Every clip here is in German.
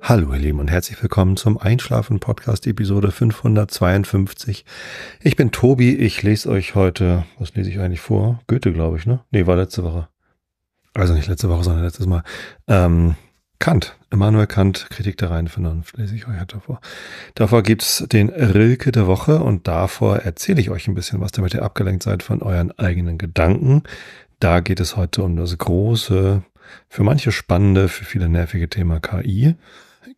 Hallo ihr Lieben und herzlich willkommen zum Einschlafen Podcast Episode 552. Ich bin Tobi, ich lese euch heute, was lese ich eigentlich vor? Goethe, glaube ich, ne? Nee, war letzte Woche. Also nicht letzte Woche, sondern letztes Mal. Ähm, Kant, Immanuel Kant, Kritik der reinen Vernunft, lese ich euch halt davor. Davor gibt's den Rilke der Woche und davor erzähle ich euch ein bisschen was, damit ihr abgelenkt seid von euren eigenen Gedanken. Da geht es heute um das große, für manche spannende, für viele nervige Thema KI,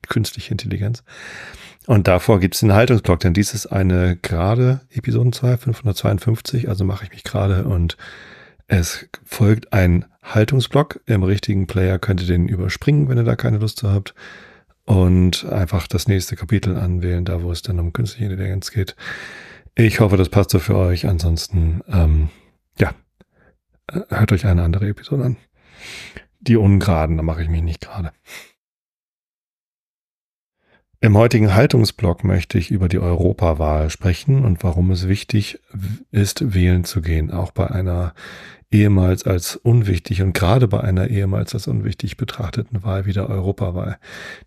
künstliche Intelligenz. Und davor gibt's den Haltungsblock, denn dies ist eine gerade Episode 2, 552, also mache ich mich gerade und es folgt ein Haltungsblock. Im richtigen Player könnt ihr den überspringen, wenn ihr da keine Lust zu habt. Und einfach das nächste Kapitel anwählen, da wo es dann um künstliche Intelligenz geht. Ich hoffe, das passt so für euch. Ansonsten, ähm, ja, hört euch eine andere Episode an. Die Ungeraden, da mache ich mich nicht gerade. Im heutigen Haltungsblock möchte ich über die Europawahl sprechen und warum es wichtig ist, wählen zu gehen, auch bei einer ehemals als unwichtig und gerade bei einer ehemals als unwichtig betrachteten Wahl wie der Europawahl.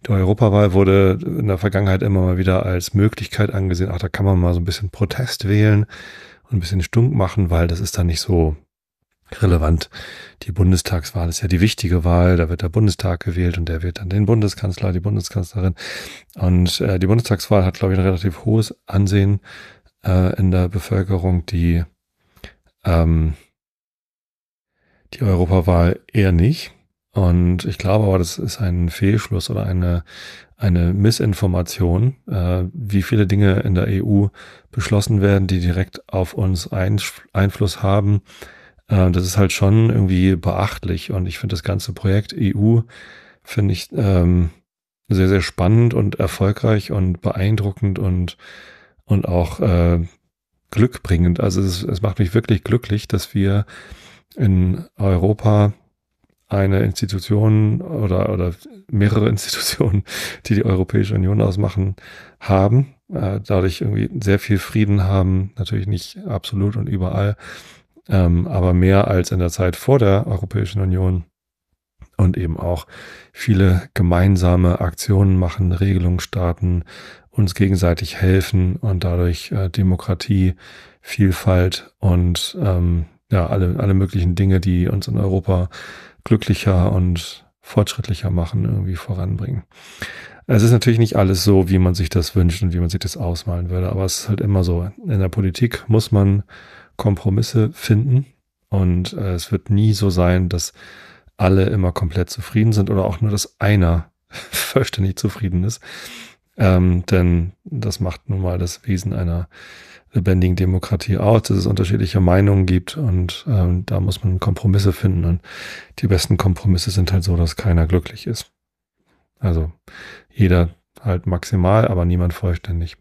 Die Europawahl wurde in der Vergangenheit immer mal wieder als Möglichkeit angesehen, ach, da kann man mal so ein bisschen Protest wählen und ein bisschen Stunk machen, weil das ist dann nicht so relevant. Die Bundestagswahl ist ja die wichtige Wahl, da wird der Bundestag gewählt und der wählt dann den Bundeskanzler, die Bundeskanzlerin. Und äh, die Bundestagswahl hat, glaube ich, ein relativ hohes Ansehen äh, in der Bevölkerung, die ähm, die Europawahl eher nicht. Und ich glaube aber, das ist ein Fehlschluss oder eine, eine Missinformation, äh, wie viele Dinge in der EU beschlossen werden, die direkt auf uns Einfluss haben äh, das ist halt schon irgendwie beachtlich. Und ich finde das ganze Projekt EU, finde ich ähm, sehr, sehr spannend und erfolgreich und beeindruckend und, und auch äh, glückbringend. Also es, es macht mich wirklich glücklich, dass wir in Europa eine Institution oder, oder mehrere Institutionen, die die Europäische Union ausmachen, haben, äh, dadurch irgendwie sehr viel Frieden haben, natürlich nicht absolut und überall, ähm, aber mehr als in der Zeit vor der Europäischen Union und eben auch viele gemeinsame Aktionen machen, Regelungen starten, uns gegenseitig helfen und dadurch äh, Demokratie, Vielfalt und ähm, ja, alle, alle möglichen Dinge, die uns in Europa glücklicher und fortschrittlicher machen, irgendwie voranbringen. Es ist natürlich nicht alles so, wie man sich das wünscht und wie man sich das ausmalen würde, aber es ist halt immer so. In der Politik muss man Kompromisse finden und äh, es wird nie so sein, dass alle immer komplett zufrieden sind oder auch nur, dass einer vollständig zufrieden ist. Ähm, denn das macht nun mal das Wesen einer lebendigen Demokratie aus, dass es unterschiedliche Meinungen gibt und ähm, da muss man Kompromisse finden. Und die besten Kompromisse sind halt so, dass keiner glücklich ist. Also jeder halt maximal, aber niemand vollständig.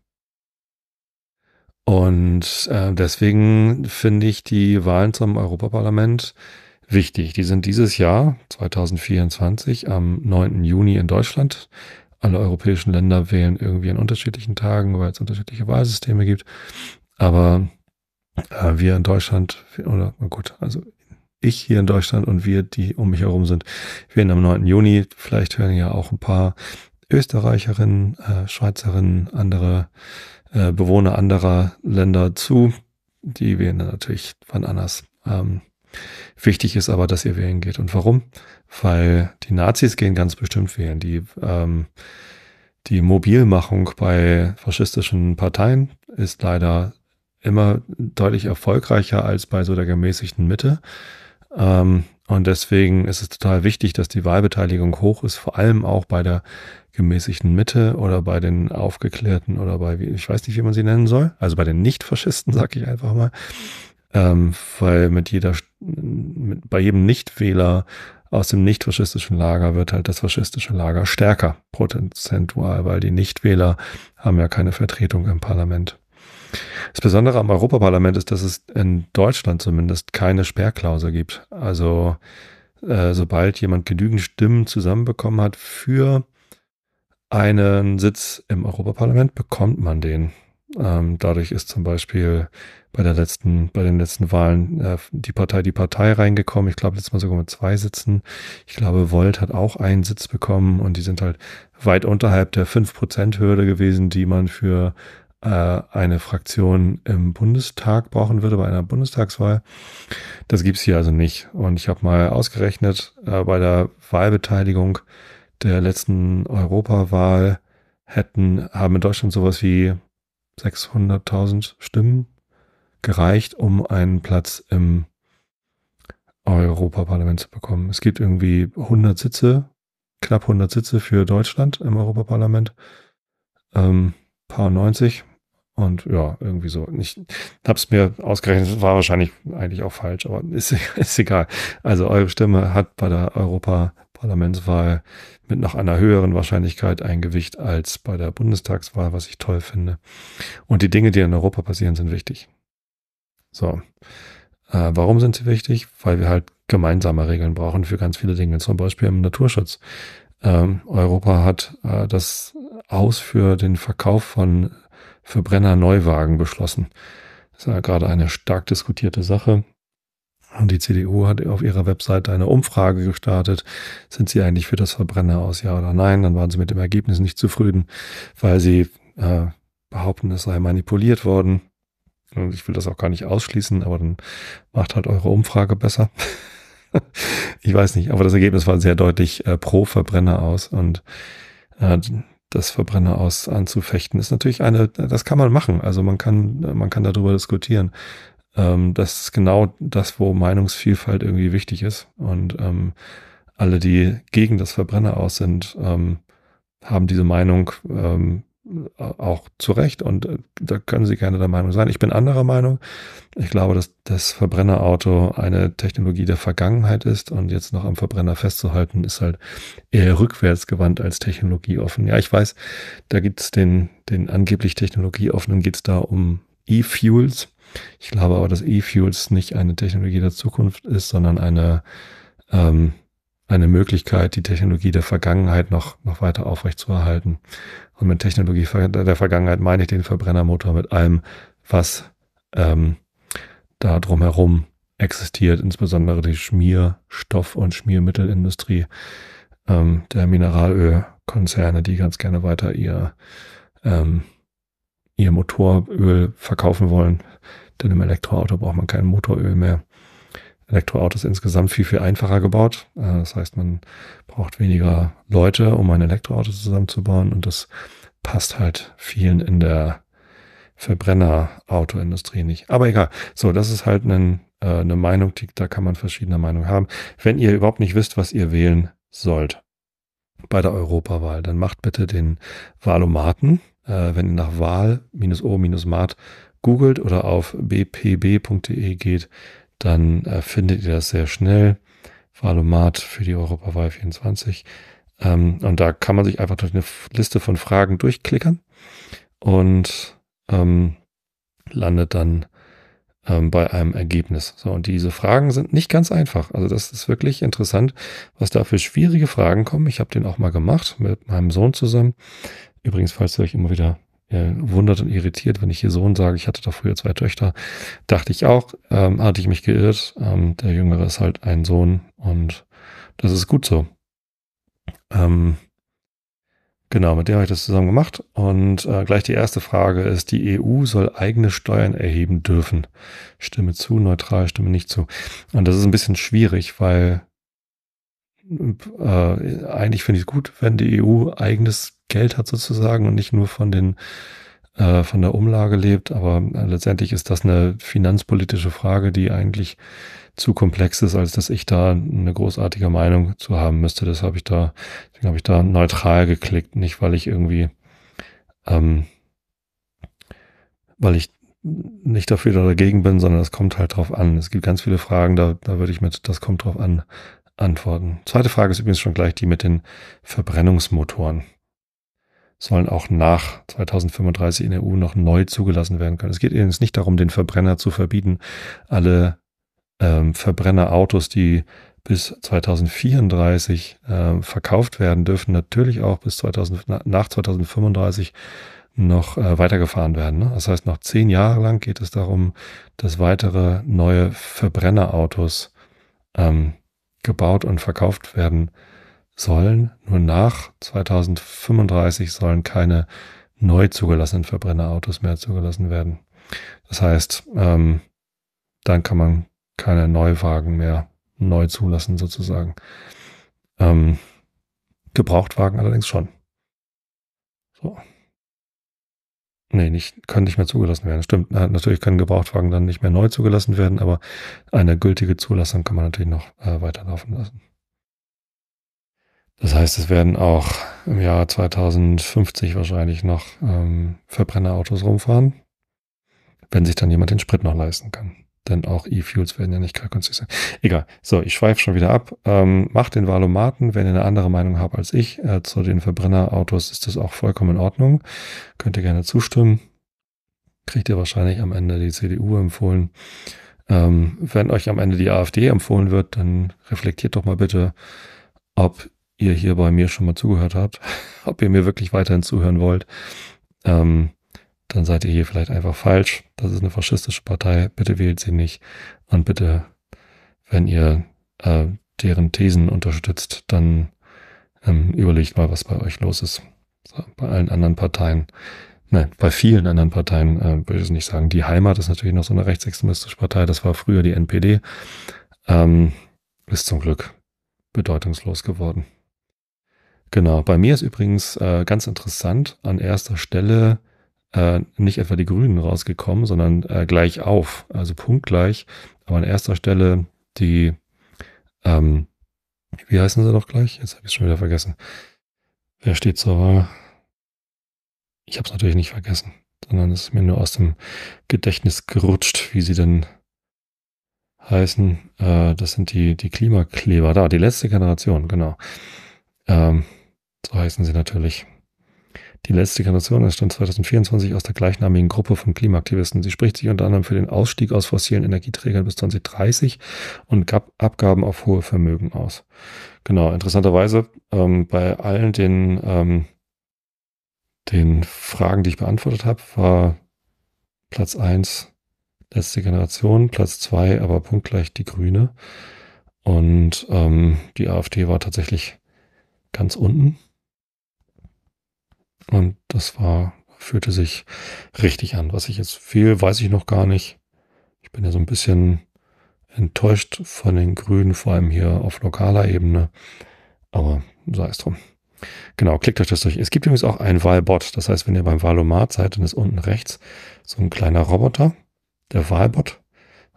Und äh, deswegen finde ich die Wahlen zum Europaparlament wichtig. Die sind dieses Jahr, 2024, am 9. Juni in Deutschland. Alle europäischen Länder wählen irgendwie an unterschiedlichen Tagen, weil es unterschiedliche Wahlsysteme gibt. Aber äh, wir in Deutschland, oder gut, also ich hier in Deutschland und wir, die um mich herum sind, wählen am 9. Juni. Vielleicht hören ja auch ein paar Österreicherinnen, äh, Schweizerinnen, andere äh, Bewohner anderer Länder zu. Die wählen dann natürlich wann anders. Ähm, wichtig ist aber, dass ihr wählen geht. Und warum? Weil die Nazis gehen ganz bestimmt wählen. Die, ähm, die Mobilmachung bei faschistischen Parteien ist leider immer deutlich erfolgreicher als bei so der gemäßigten Mitte. Ähm, und deswegen ist es total wichtig, dass die Wahlbeteiligung hoch ist, vor allem auch bei der gemäßigten Mitte oder bei den Aufgeklärten oder bei, ich weiß nicht, wie man sie nennen soll, also bei den Nicht-Faschisten, sag ich einfach mal. Ähm, weil mit jeder, mit, bei jedem Nichtwähler aus dem nicht-faschistischen Lager wird halt das faschistische Lager stärker prozentual, weil die Nichtwähler haben ja keine Vertretung im Parlament. Das Besondere am Europaparlament ist, dass es in Deutschland zumindest keine Sperrklausel gibt. Also äh, sobald jemand genügend Stimmen zusammenbekommen hat für einen Sitz im Europaparlament, bekommt man den. Ähm, dadurch ist zum Beispiel bei der letzten, bei den letzten Wahlen äh, die Partei die Partei reingekommen. Ich glaube, letztes Mal sogar mit zwei Sitzen. Ich glaube, Volt hat auch einen Sitz bekommen und die sind halt weit unterhalb der 5%-Hürde gewesen, die man für äh, eine Fraktion im Bundestag brauchen würde bei einer Bundestagswahl. Das gibt es hier also nicht. Und ich habe mal ausgerechnet, äh, bei der Wahlbeteiligung der letzten Europawahl hätten, haben in Deutschland sowas wie 600.000 Stimmen gereicht, um einen Platz im Europaparlament zu bekommen. Es gibt irgendwie 100 Sitze, knapp 100 Sitze für Deutschland im Europaparlament. Ähm, paar 90 und ja, irgendwie so. Ich habe es mir ausgerechnet, war wahrscheinlich eigentlich auch falsch, aber ist, ist egal. Also eure Stimme hat bei der Europaparlamentswahl mit noch einer höheren Wahrscheinlichkeit ein Gewicht als bei der Bundestagswahl, was ich toll finde. Und die Dinge, die in Europa passieren, sind wichtig. So. Äh, warum sind sie wichtig? Weil wir halt gemeinsame Regeln brauchen für ganz viele Dinge, zum Beispiel im Naturschutz. Ähm, Europa hat äh, das Aus für den Verkauf von Verbrenner-Neuwagen beschlossen. Das war gerade eine stark diskutierte Sache. Und die CDU hat auf ihrer Webseite eine Umfrage gestartet. Sind sie eigentlich für das Verbrenner aus, ja oder nein? Dann waren sie mit dem Ergebnis nicht zufrieden, weil sie äh, behaupten, es sei manipuliert worden. Und ich will das auch gar nicht ausschließen, aber dann macht halt eure Umfrage besser. ich weiß nicht, aber das Ergebnis war sehr deutlich äh, pro Verbrenner aus und äh, das Verbrenner aus anzufechten, ist natürlich eine, das kann man machen. Also man kann, man kann darüber diskutieren. Ähm, das ist genau das, wo Meinungsvielfalt irgendwie wichtig ist. Und ähm, alle, die gegen das Verbrenner aus sind, ähm, haben diese Meinung, ähm, äh, auch zu Recht und äh, da können Sie gerne der Meinung sein. Ich bin anderer Meinung. Ich glaube, dass das Verbrennerauto eine Technologie der Vergangenheit ist und jetzt noch am Verbrenner festzuhalten, ist halt eher rückwärtsgewandt als technologieoffen. Ja, ich weiß, da gibt's den, den angeblich technologieoffenen, geht's da um E-Fuels. Ich glaube aber, dass E-Fuels nicht eine Technologie der Zukunft ist, sondern eine, ähm, eine Möglichkeit, die Technologie der Vergangenheit noch, noch weiter aufrechtzuerhalten. Und mit Technologie der Vergangenheit meine ich den Verbrennermotor mit allem, was ähm, da drumherum existiert, insbesondere die Schmierstoff- und Schmiermittelindustrie ähm, der Mineralölkonzerne, die ganz gerne weiter ihr, ähm, ihr Motoröl verkaufen wollen. Denn im Elektroauto braucht man kein Motoröl mehr. Elektroautos insgesamt viel, viel einfacher gebaut. Äh, das heißt, man braucht weniger Leute, um ein Elektroauto zusammenzubauen und das passt halt vielen in der Verbrenner-Autoindustrie nicht. Aber egal. So, das ist halt ein, äh, eine Meinung, die, da kann man verschiedene Meinungen haben. Wenn ihr überhaupt nicht wisst, was ihr wählen sollt bei der Europawahl, dann macht bitte den Wahlomaten. Äh, wenn ihr nach Wahl-O-Mart googelt oder auf bpb.de geht, dann äh, findet ihr das sehr schnell. Valomat für die Europawahl 24. Ähm, und da kann man sich einfach durch eine Liste von Fragen durchklickern und ähm, landet dann ähm, bei einem Ergebnis. So, und diese Fragen sind nicht ganz einfach. Also das ist wirklich interessant, was da für schwierige Fragen kommen. Ich habe den auch mal gemacht mit meinem Sohn zusammen. Übrigens, falls ihr euch immer wieder äh, wundert und irritiert, wenn ich ihr Sohn sage, ich hatte da früher zwei Töchter, dachte ich auch, ähm, hatte ich mich geirrt. Ähm, der Jüngere ist halt ein Sohn und das ist gut so. Ähm, genau, mit der habe ich das zusammen gemacht. Und äh, gleich die erste Frage ist, die EU soll eigene Steuern erheben dürfen. Stimme zu, neutral, stimme nicht zu. Und das ist ein bisschen schwierig, weil äh, eigentlich finde ich es gut, wenn die EU eigenes Geld hat sozusagen und nicht nur von den äh, von der Umlage lebt, aber äh, letztendlich ist das eine finanzpolitische Frage, die eigentlich zu komplex ist, als dass ich da eine großartige Meinung zu haben müsste. Das habe ich da, deswegen habe ich da neutral geklickt, nicht weil ich irgendwie, ähm, weil ich nicht dafür oder dagegen bin, sondern es kommt halt drauf an. Es gibt ganz viele Fragen, da, da würde ich mit, das kommt drauf an, antworten. Zweite Frage ist übrigens schon gleich die mit den Verbrennungsmotoren sollen auch nach 2035 in der EU noch neu zugelassen werden können. Es geht übrigens nicht darum, den Verbrenner zu verbieten. Alle ähm, Verbrennerautos, die bis 2034 äh, verkauft werden, dürfen natürlich auch bis 2000, nach 2035 noch äh, weitergefahren werden. Ne? Das heißt, noch zehn Jahre lang geht es darum, dass weitere neue Verbrennerautos ähm, gebaut und verkauft werden sollen. Nur nach 2035 sollen keine neu zugelassenen Verbrennerautos mehr zugelassen werden. Das heißt, ähm, dann kann man keine Neuwagen mehr neu zulassen sozusagen. Ähm, Gebrauchtwagen allerdings schon. So. Nee, nicht, können nicht mehr zugelassen werden. Stimmt, natürlich können Gebrauchtwagen dann nicht mehr neu zugelassen werden, aber eine gültige Zulassung kann man natürlich noch äh, weiterlaufen lassen. Das heißt, es werden auch im Jahr 2050 wahrscheinlich noch ähm, Verbrennerautos rumfahren, wenn sich dann jemand den Sprit noch leisten kann. Denn auch E-Fuels werden ja nicht kalkuliert sein. Egal. So, ich schweife schon wieder ab. Ähm, macht den Valomaten, wenn ihr eine andere Meinung habt als ich. Äh, zu den Verbrennerautos ist das auch vollkommen in Ordnung. Könnt ihr gerne zustimmen. Kriegt ihr wahrscheinlich am Ende die CDU empfohlen. Ähm, wenn euch am Ende die AfD empfohlen wird, dann reflektiert doch mal bitte, ob ihr hier bei mir schon mal zugehört habt, ob ihr mir wirklich weiterhin zuhören wollt, ähm, dann seid ihr hier vielleicht einfach falsch. Das ist eine faschistische Partei. Bitte wählt sie nicht. Und bitte, wenn ihr äh, deren Thesen unterstützt, dann ähm, überlegt mal, was bei euch los ist. So, bei allen anderen Parteien, nein, bei vielen anderen Parteien äh, würde ich nicht sagen. Die Heimat ist natürlich noch so eine rechtsextremistische Partei. Das war früher die NPD. Ähm, ist zum Glück bedeutungslos geworden. Genau, bei mir ist übrigens äh, ganz interessant an erster Stelle äh, nicht etwa die Grünen rausgekommen, sondern äh, gleich auf, also punktgleich, aber an erster Stelle die, ähm, wie heißen sie doch gleich? Jetzt habe ich es schon wieder vergessen. Wer steht zur Wahl? Ich habe es natürlich nicht vergessen, sondern es ist mir nur aus dem Gedächtnis gerutscht, wie sie denn heißen. Äh, das sind die, die Klimakleber da, die letzte Generation, genau. Ähm, so heißen sie natürlich. Die letzte Generation entstand 2024 aus der gleichnamigen Gruppe von Klimaaktivisten. Sie spricht sich unter anderem für den Ausstieg aus fossilen Energieträgern bis 2030 und gab Abgaben auf hohe Vermögen aus. Genau, interessanterweise ähm, bei allen den, ähm, den Fragen, die ich beantwortet habe, war Platz 1 letzte Generation, Platz 2 aber punktgleich die Grüne. Und ähm, die AfD war tatsächlich ganz unten. Und das war, fühlte sich richtig an. Was ich jetzt fehl, weiß ich noch gar nicht. Ich bin ja so ein bisschen enttäuscht von den Grünen, vor allem hier auf lokaler Ebene. Aber sei es drum. Genau, klickt euch das durch. Es gibt übrigens auch einen Wahlbot. Das heißt, wenn ihr beim Wahlomat seid, dann ist unten rechts so ein kleiner Roboter, der Wahlbot.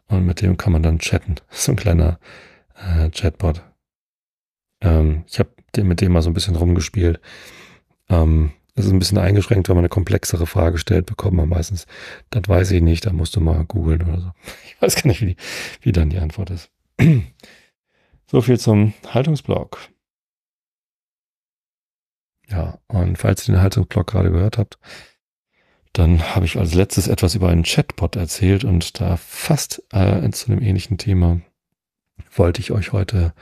Und mit dem kann man dann chatten. So ein kleiner äh, Chatbot. Ähm, ich habe mit dem mal so ein bisschen rumgespielt. Ähm, das ist ein bisschen eingeschränkt, wenn man eine komplexere Frage stellt, bekommt man meistens, das weiß ich nicht, da musst du mal googeln oder so. Ich weiß gar nicht, wie, wie dann die Antwort ist. So viel zum Haltungsblock. Ja, und falls ihr den Haltungsblock gerade gehört habt, dann habe ich als letztes etwas über einen Chatbot erzählt und da fast äh, zu einem ähnlichen Thema wollte ich euch heute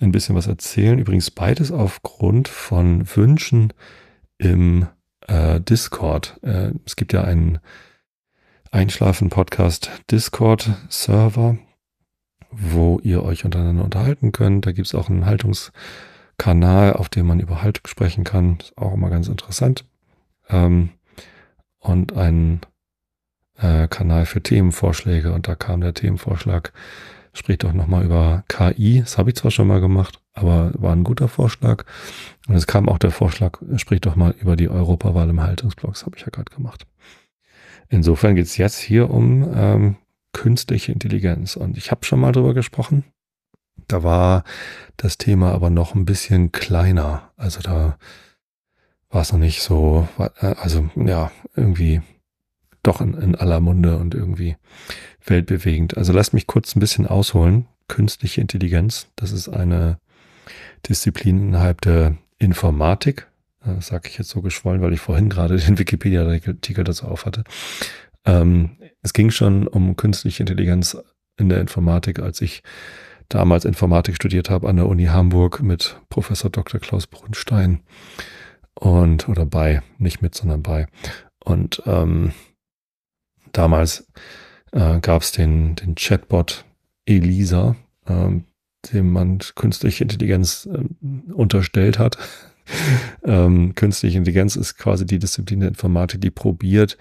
ein bisschen was erzählen. Übrigens beides aufgrund von Wünschen im äh, Discord. Äh, es gibt ja einen Einschlafen-Podcast Discord-Server, wo ihr euch untereinander unterhalten könnt. Da gibt es auch einen Haltungskanal, auf dem man über Halt sprechen kann. Ist auch immer ganz interessant. Ähm, und einen äh, Kanal für Themenvorschläge. Und da kam der Themenvorschlag, spricht doch nochmal über KI. Das habe ich zwar schon mal gemacht, aber war ein guter Vorschlag. Und es kam auch der Vorschlag, sprich doch mal über die Europawahl im Haltungsblock. Das habe ich ja gerade gemacht. Insofern geht es jetzt hier um ähm, künstliche Intelligenz. Und ich habe schon mal drüber gesprochen. Da war das Thema aber noch ein bisschen kleiner. Also da war es noch nicht so, also ja, irgendwie doch in, in aller Munde und irgendwie weltbewegend. Also lasst mich kurz ein bisschen ausholen. Künstliche Intelligenz, das ist eine Disziplinen innerhalb der Informatik. Das äh, sage ich jetzt so geschwollen, weil ich vorhin gerade den Wikipedia-Artikel dazu aufhatte. Ähm, es ging schon um künstliche Intelligenz in der Informatik, als ich damals Informatik studiert habe an der Uni Hamburg mit Professor Dr. Klaus Brunstein und oder bei, nicht mit, sondern bei. Und ähm, damals äh, gab es den, den Chatbot Elisa, ähm, dem man künstliche Intelligenz äh, unterstellt hat. ähm, künstliche Intelligenz ist quasi die Disziplin der Informatik, die probiert,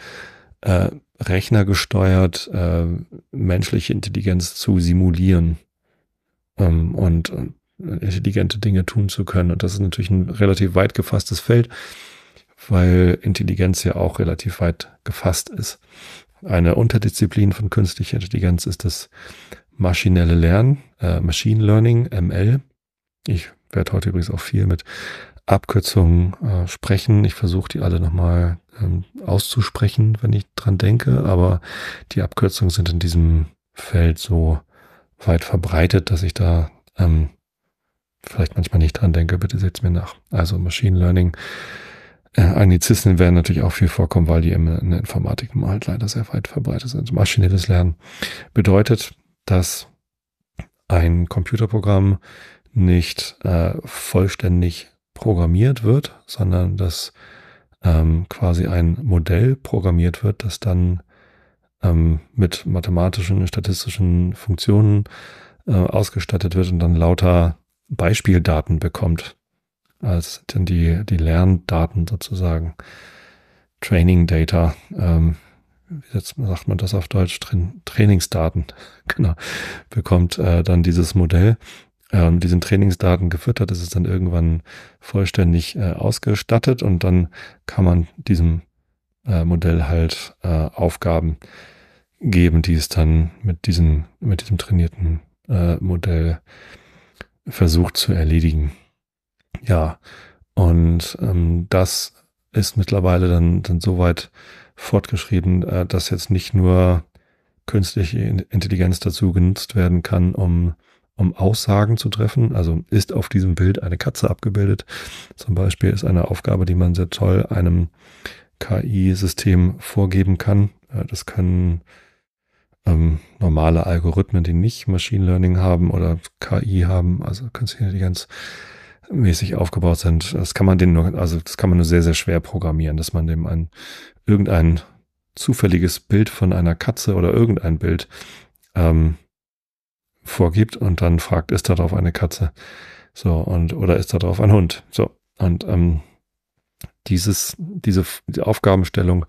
äh, rechnergesteuert äh, menschliche Intelligenz zu simulieren ähm, und äh, intelligente Dinge tun zu können. Und das ist natürlich ein relativ weit gefasstes Feld, weil Intelligenz ja auch relativ weit gefasst ist. Eine Unterdisziplin von künstlicher Intelligenz ist das maschinelle Lernen, äh, Machine Learning, ML. Ich werde heute übrigens auch viel mit Abkürzungen äh, sprechen. Ich versuche die alle nochmal ähm, auszusprechen, wenn ich dran denke, aber die Abkürzungen sind in diesem Feld so weit verbreitet, dass ich da ähm, vielleicht manchmal nicht dran denke. Bitte seht mir nach. Also Machine Learning. Äh, Anglizismen werden natürlich auch viel vorkommen, weil die in der Informatik nun halt leider sehr weit verbreitet sind. Maschinelles Lernen bedeutet, dass ein Computerprogramm nicht äh, vollständig programmiert wird, sondern dass ähm, quasi ein Modell programmiert wird, das dann ähm, mit mathematischen, statistischen Funktionen äh, ausgestattet wird und dann lauter Beispieldaten bekommt, als dann die, die Lerndaten sozusagen, Training Data. Ähm, jetzt sagt man das auf Deutsch, Trainingsdaten, genau, bekommt äh, dann dieses Modell. Äh, diesen Trainingsdaten gefüttert, ist es dann irgendwann vollständig äh, ausgestattet und dann kann man diesem äh, Modell halt äh, Aufgaben geben, die es dann mit, diesen, mit diesem trainierten äh, Modell versucht zu erledigen. Ja, und ähm, das ist mittlerweile dann, dann so weit fortgeschrieben, äh, dass jetzt nicht nur künstliche Intelligenz dazu genutzt werden kann, um, um Aussagen zu treffen. Also ist auf diesem Bild eine Katze abgebildet. Zum Beispiel ist eine Aufgabe, die man sehr toll einem KI-System vorgeben kann. Äh, das können ähm, normale Algorithmen, die nicht Machine Learning haben oder KI haben, also künstliche Intelligenz, mäßig aufgebaut sind. Das kann man denen nur, also das kann man nur sehr, sehr schwer programmieren, dass man dem ein, irgendein zufälliges Bild von einer Katze oder irgendein Bild ähm, vorgibt und dann fragt, ist da drauf eine Katze? So, und, oder ist da drauf ein Hund? So, und ähm, dieses, diese die Aufgabenstellung,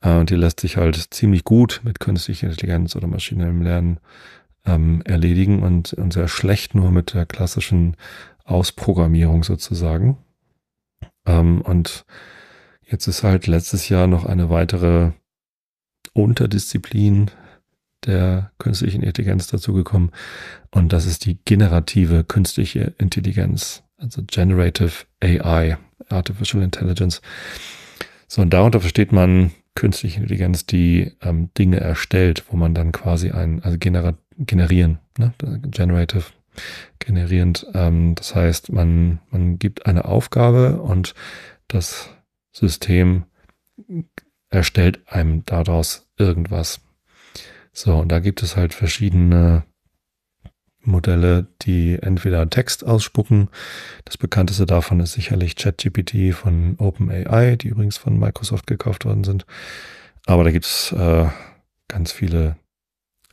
äh, die lässt sich halt ziemlich gut mit künstlicher Intelligenz oder maschinellem Lernen ähm, erledigen und, und sehr schlecht nur mit der klassischen Ausprogrammierung sozusagen. Ähm, und jetzt ist halt letztes Jahr noch eine weitere Unterdisziplin der künstlichen Intelligenz dazugekommen. Und das ist die generative künstliche Intelligenz, also Generative AI, Artificial Intelligence. So, und darunter versteht man künstliche Intelligenz, die ähm, Dinge erstellt, wo man dann quasi ein, also generieren, ne? generative, generierend. Ähm, das heißt, man, man gibt eine Aufgabe und das System erstellt einem daraus irgendwas. So, und da gibt es halt verschiedene Modelle, die entweder Text ausspucken. Das bekannteste davon ist sicherlich ChatGPT von OpenAI, die übrigens von Microsoft gekauft worden sind. Aber da gibt es äh, ganz viele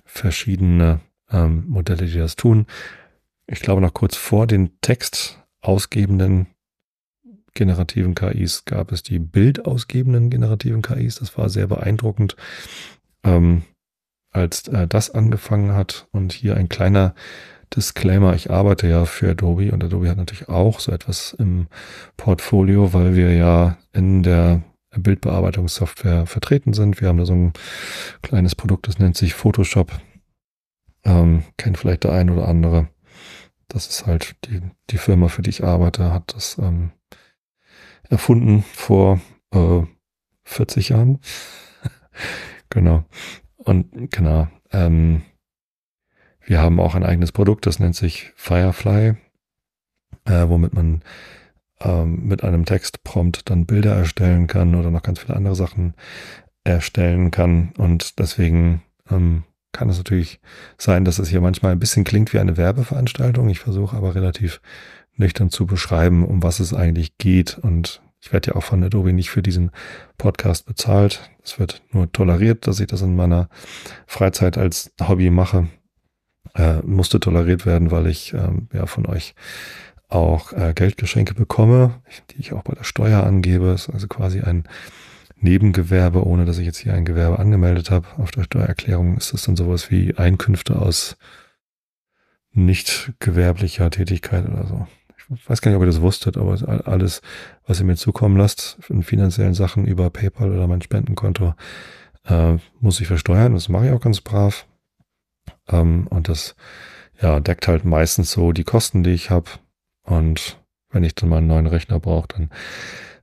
verschiedene ähm, Modelle, die das tun ich glaube, noch kurz vor den Text ausgebenden generativen KIs gab es die bildausgebenden generativen KIs. Das war sehr beeindruckend, ähm, als äh, das angefangen hat. Und hier ein kleiner Disclaimer. Ich arbeite ja für Adobe und Adobe hat natürlich auch so etwas im Portfolio, weil wir ja in der Bildbearbeitungssoftware vertreten sind. Wir haben da so ein kleines Produkt, das nennt sich Photoshop. Ähm, kennt vielleicht der ein oder andere das ist halt die, die Firma, für die ich arbeite, hat das ähm, erfunden vor äh, 40 Jahren. genau. Und genau. Ähm, wir haben auch ein eigenes Produkt, das nennt sich Firefly, äh, womit man ähm, mit einem Textprompt dann Bilder erstellen kann oder noch ganz viele andere Sachen erstellen kann. Und deswegen ähm, kann es natürlich sein, dass es hier manchmal ein bisschen klingt wie eine Werbeveranstaltung. Ich versuche aber relativ nüchtern zu beschreiben, um was es eigentlich geht. Und ich werde ja auch von Adobe nicht für diesen Podcast bezahlt. Es wird nur toleriert, dass ich das in meiner Freizeit als Hobby mache. Äh, musste toleriert werden, weil ich ähm, ja von euch auch äh, Geldgeschenke bekomme, die ich auch bei der Steuer angebe. Es ist also quasi ein Nebengewerbe, ohne dass ich jetzt hier ein Gewerbe angemeldet habe. Auf der Steuererklärung ist das dann sowas wie Einkünfte aus nicht gewerblicher Tätigkeit oder so. Ich weiß gar nicht, ob ihr das wusstet, aber alles, was ihr mir zukommen lasst in finanziellen Sachen über PayPal oder mein Spendenkonto, äh, muss ich versteuern. Das mache ich auch ganz brav. Ähm, und das ja, deckt halt meistens so die Kosten, die ich habe. Und wenn ich dann mal einen neuen Rechner brauche, dann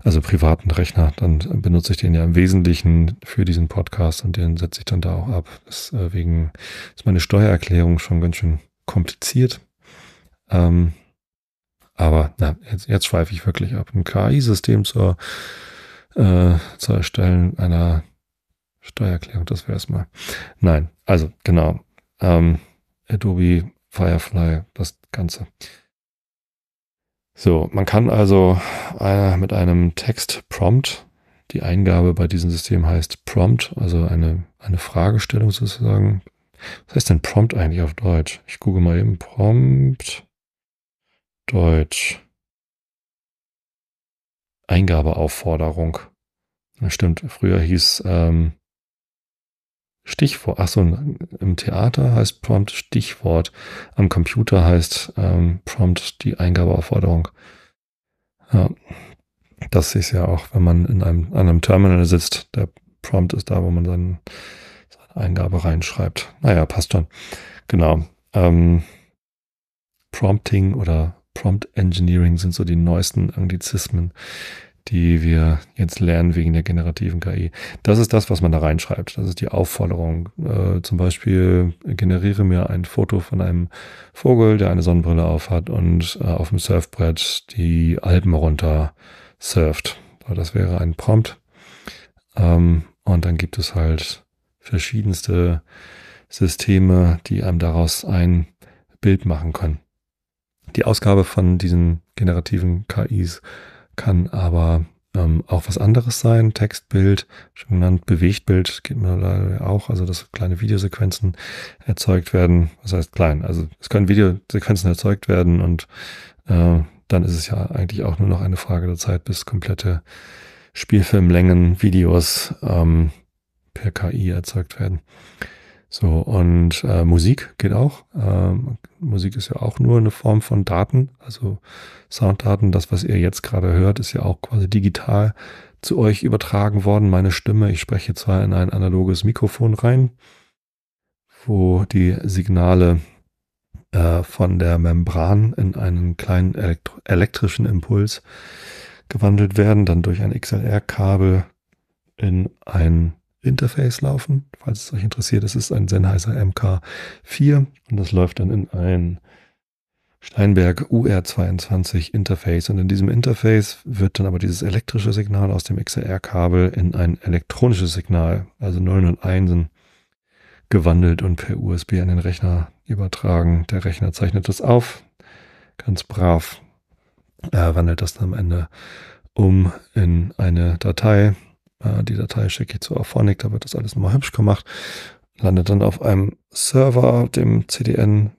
also privaten Rechner, dann benutze ich den ja im Wesentlichen für diesen Podcast und den setze ich dann da auch ab. Deswegen äh, ist meine Steuererklärung schon ganz schön kompliziert. Ähm, aber na, jetzt, jetzt schweife ich wirklich ab. Ein KI-System zur, äh, zur Erstellen einer Steuererklärung, das wäre es mal. Nein, also genau. Ähm, Adobe, Firefly, das Ganze. So, man kann also äh, mit einem Text-Prompt, die Eingabe bei diesem System heißt Prompt, also eine, eine Fragestellung sozusagen. Was heißt denn Prompt eigentlich auf Deutsch? Ich google mal eben Prompt Deutsch. Eingabeaufforderung. stimmt, früher hieß ähm, Stichwort. Ach so, im Theater heißt Prompt Stichwort. Am Computer heißt ähm, Prompt die Eingabeaufforderung. Ja, das ist ja auch, wenn man in einem, an einem Terminal sitzt, der Prompt ist da, wo man seinen, seine Eingabe reinschreibt. Naja, passt schon. Genau. Ähm, Prompting oder Prompt Engineering sind so die neuesten Anglizismen, die wir jetzt lernen wegen der generativen KI. Das ist das, was man da reinschreibt. Das ist die Aufforderung. Äh, zum Beispiel generiere mir ein Foto von einem Vogel, der eine Sonnenbrille auf hat und äh, auf dem Surfbrett die Alpen runter surft. das wäre ein Prompt. Ähm, und dann gibt es halt verschiedenste Systeme, die einem daraus ein Bild machen können. Die Ausgabe von diesen generativen KIs kann aber ähm, auch was anderes sein. Textbild, schon genannt, Bewegtbild geht mir leider auch, also dass kleine Videosequenzen erzeugt werden. Was heißt klein? Also es können Videosequenzen erzeugt werden und äh, dann ist es ja eigentlich auch nur noch eine Frage der Zeit, bis komplette Spielfilmlängen, Videos ähm, per KI erzeugt werden. So, und äh, Musik geht auch. Ähm, Musik ist ja auch nur eine Form von Daten, also Sounddaten. Das, was ihr jetzt gerade hört, ist ja auch quasi digital zu euch übertragen worden. Meine Stimme, ich spreche zwar in ein analoges Mikrofon rein, wo die Signale äh, von der Membran in einen kleinen elektro- elektrischen Impuls gewandelt werden, dann durch ein XLR-Kabel in ein Interface laufen, falls es euch interessiert. Es ist ein Sennheiser MK4 und das läuft dann in ein Steinberg UR22 Interface. Und in diesem Interface wird dann aber dieses elektrische Signal aus dem XLR-Kabel in ein elektronisches Signal, also 0 und 1, gewandelt und per USB an den Rechner übertragen. Der Rechner zeichnet das auf, ganz brav, äh, wandelt das dann am Ende um in eine Datei, äh, die Datei schicke ich zu Auphonic, da wird das alles nochmal hübsch gemacht. Landet dann auf einem Server, dem CDN,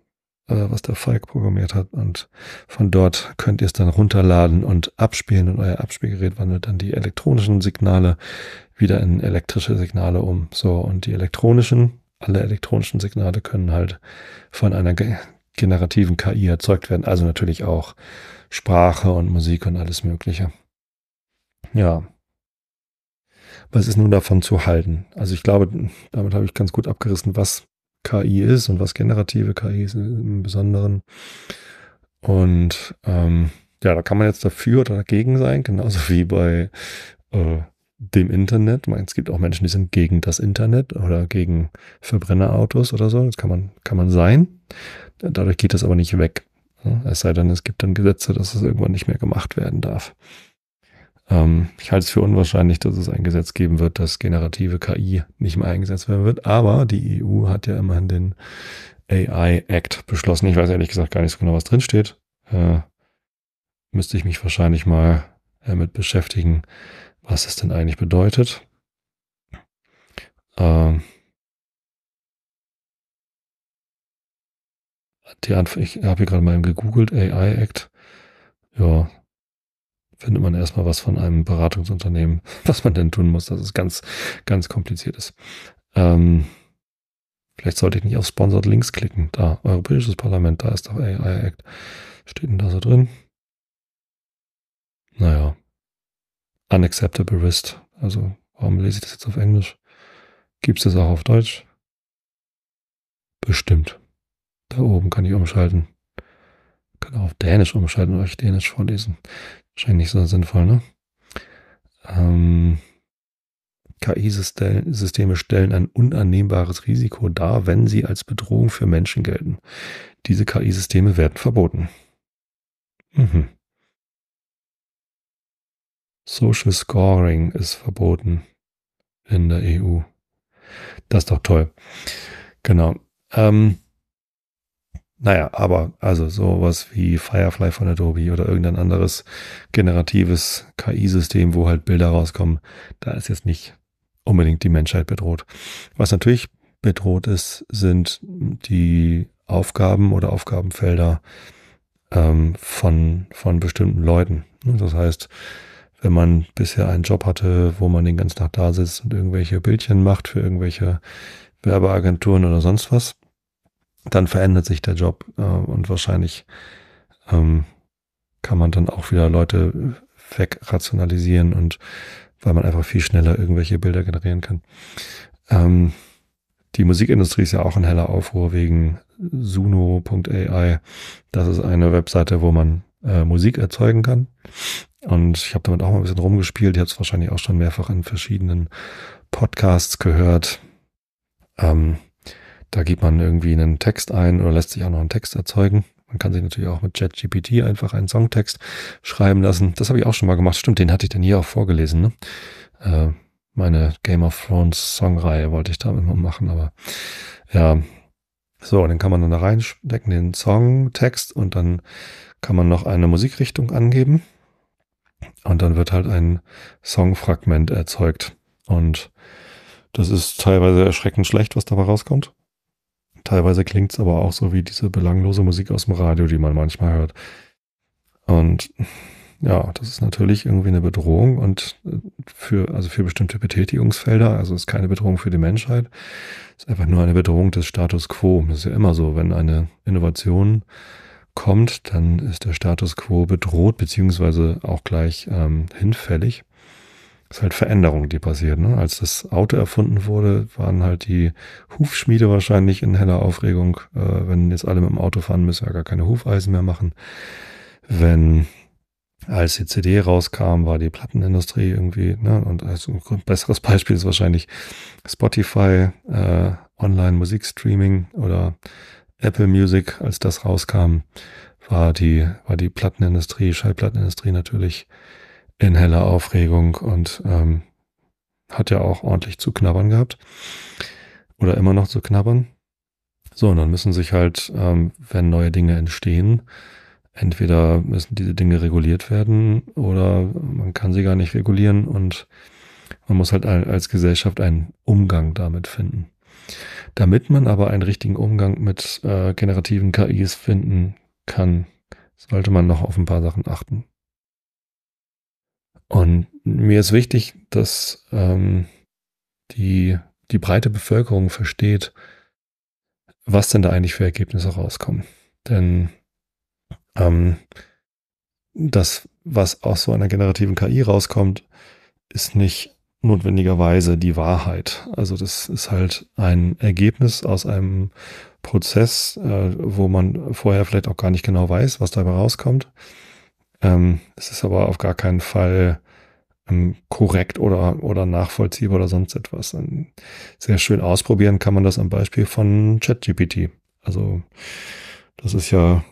äh, was der Falk programmiert hat. Und von dort könnt ihr es dann runterladen und abspielen. Und euer Abspielgerät wandelt dann die elektronischen Signale wieder in elektrische Signale um. So, und die elektronischen, alle elektronischen Signale können halt von einer generativen KI erzeugt werden. Also natürlich auch Sprache und Musik und alles Mögliche. Ja, was ist nun davon zu halten? Also ich glaube, damit habe ich ganz gut abgerissen, was KI ist und was generative KI ist im Besonderen. Und ähm, ja, da kann man jetzt dafür oder dagegen sein, genauso wie bei äh, dem Internet. Ich Meine, es gibt auch Menschen, die sind gegen das Internet oder gegen Verbrennerautos oder so. Das kann man, kann man sein. Dadurch geht das aber nicht weg. Es sei denn, es gibt dann Gesetze, dass es irgendwann nicht mehr gemacht werden darf. Ähm, ich halte es für unwahrscheinlich, dass es ein Gesetz geben wird, dass generative KI nicht mehr eingesetzt werden wird. Aber die EU hat ja immerhin den AI Act beschlossen. Ich weiß ehrlich gesagt gar nicht so genau, was drinsteht. Äh, müsste ich mich wahrscheinlich mal äh, mit beschäftigen, was es denn eigentlich bedeutet. Ähm, die Anf ich habe hier gerade mal gegoogelt, AI Act. Ja, findet man erstmal was von einem Beratungsunternehmen, was man denn tun muss, dass es ganz, ganz kompliziert ist. Ähm, vielleicht sollte ich nicht auf Sponsored Links klicken. Da, Europäisches Parlament, da ist doch AI Act. Steht denn da so drin? Naja. Unacceptable Risk. Also, warum lese ich das jetzt auf Englisch? Gibt es das auch auf Deutsch? Bestimmt. Da oben kann ich umschalten. Kann auch auf Dänisch umschalten und euch Dänisch vorlesen. Wahrscheinlich nicht so sinnvoll, ne? Ähm, KI-Systeme stellen ein unannehmbares Risiko dar, wenn sie als Bedrohung für Menschen gelten. Diese KI-Systeme werden verboten. Mhm. Social Scoring ist verboten in der EU. Das ist doch toll. Genau. Ähm, naja, aber also sowas wie Firefly von Adobe oder irgendein anderes generatives KI-System, wo halt Bilder rauskommen, da ist jetzt nicht unbedingt die Menschheit bedroht. Was natürlich bedroht ist, sind die Aufgaben oder Aufgabenfelder ähm, von, von bestimmten Leuten. Das heißt, wenn man bisher einen Job hatte, wo man den ganzen Tag da sitzt und irgendwelche Bildchen macht für irgendwelche Werbeagenturen oder sonst was, dann verändert sich der Job äh, und wahrscheinlich ähm, kann man dann auch wieder Leute wegrationalisieren und weil man einfach viel schneller irgendwelche Bilder generieren kann. Ähm, die Musikindustrie ist ja auch ein heller Aufruhr wegen Suno.ai. Das ist eine Webseite, wo man äh, Musik erzeugen kann. Und ich habe damit auch mal ein bisschen rumgespielt. Ich habe es wahrscheinlich auch schon mehrfach in verschiedenen Podcasts gehört. Ähm, da gibt man irgendwie einen Text ein oder lässt sich auch noch einen Text erzeugen. Man kann sich natürlich auch mit ChatGPT einfach einen Songtext schreiben lassen. Das habe ich auch schon mal gemacht. Stimmt, den hatte ich dann hier auch vorgelesen. Ne? Äh, meine Game of Thrones Songreihe wollte ich damit mal machen, aber ja. So, und dann kann man dann da reinstecken, den Songtext und dann kann man noch eine Musikrichtung angeben. Und dann wird halt ein Songfragment erzeugt. Und das ist teilweise erschreckend schlecht, was dabei rauskommt. Teilweise klingt es aber auch so wie diese belanglose Musik aus dem Radio, die man manchmal hört. Und ja, das ist natürlich irgendwie eine Bedrohung und äh, für, also für bestimmte Betätigungsfelder, also ist keine Bedrohung für die Menschheit, Es ist einfach nur eine Bedrohung des Status quo. Das ist ja immer so, wenn eine Innovation kommt, dann ist der Status quo bedroht, beziehungsweise auch gleich ähm, hinfällig ist halt Veränderung, die passiert. Ne? Als das Auto erfunden wurde, waren halt die Hufschmiede wahrscheinlich in heller Aufregung. Äh, wenn jetzt alle mit dem Auto fahren, müssen wir gar keine Hufeisen mehr machen. Wenn als die CD rauskam, war die Plattenindustrie irgendwie, ne? und als ein besseres Beispiel ist wahrscheinlich Spotify, äh, Online-Musikstreaming oder Apple Music, als das rauskam, war die, war die Plattenindustrie, Schallplattenindustrie natürlich in heller Aufregung und ähm, hat ja auch ordentlich zu knabbern gehabt oder immer noch zu knabbern. So, und dann müssen sich halt, ähm, wenn neue Dinge entstehen, entweder müssen diese Dinge reguliert werden oder man kann sie gar nicht regulieren und man muss halt als Gesellschaft einen Umgang damit finden. Damit man aber einen richtigen Umgang mit äh, generativen KIs finden kann, sollte man noch auf ein paar Sachen achten. Und mir ist wichtig, dass ähm, die, die breite Bevölkerung versteht, was denn da eigentlich für Ergebnisse rauskommen. Denn ähm, das, was aus so einer generativen KI rauskommt, ist nicht notwendigerweise die Wahrheit. Also das ist halt ein Ergebnis aus einem Prozess, äh, wo man vorher vielleicht auch gar nicht genau weiß, was dabei rauskommt. Ähm, es ist aber auf gar keinen Fall ähm, korrekt oder, oder nachvollziehbar oder sonst etwas. Und ähm, sehr schön ausprobieren kann man das am Beispiel von ChatGPT. Also das ist ja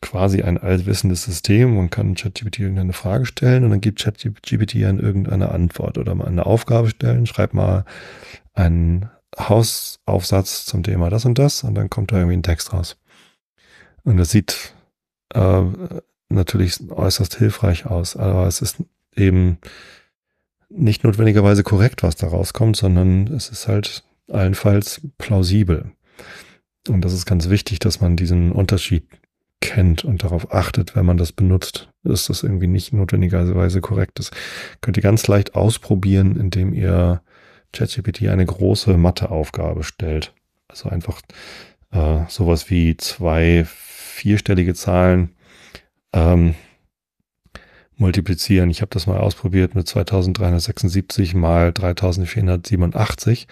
quasi ein allwissendes System. Man kann ChatGPT irgendeine Frage stellen und dann gibt ChatGPT an irgendeine Antwort oder mal eine Aufgabe stellen. Schreib mal einen Hausaufsatz zum Thema das und das und dann kommt da irgendwie ein Text raus. Und das sieht äh, natürlich äußerst hilfreich aus. Aber es ist eben nicht notwendigerweise korrekt, was da rauskommt, sondern es ist halt allenfalls plausibel. Und das ist ganz wichtig, dass man diesen Unterschied kennt und darauf achtet, wenn man das benutzt, dass das irgendwie nicht notwendigerweise korrekt ist. Könnt ihr ganz leicht ausprobieren, indem ihr ChatGPT eine große Matheaufgabe stellt. Also einfach äh, sowas wie zwei vierstellige Zahlen ähm, multiplizieren. Ich habe das mal ausprobiert mit 2376 mal 3487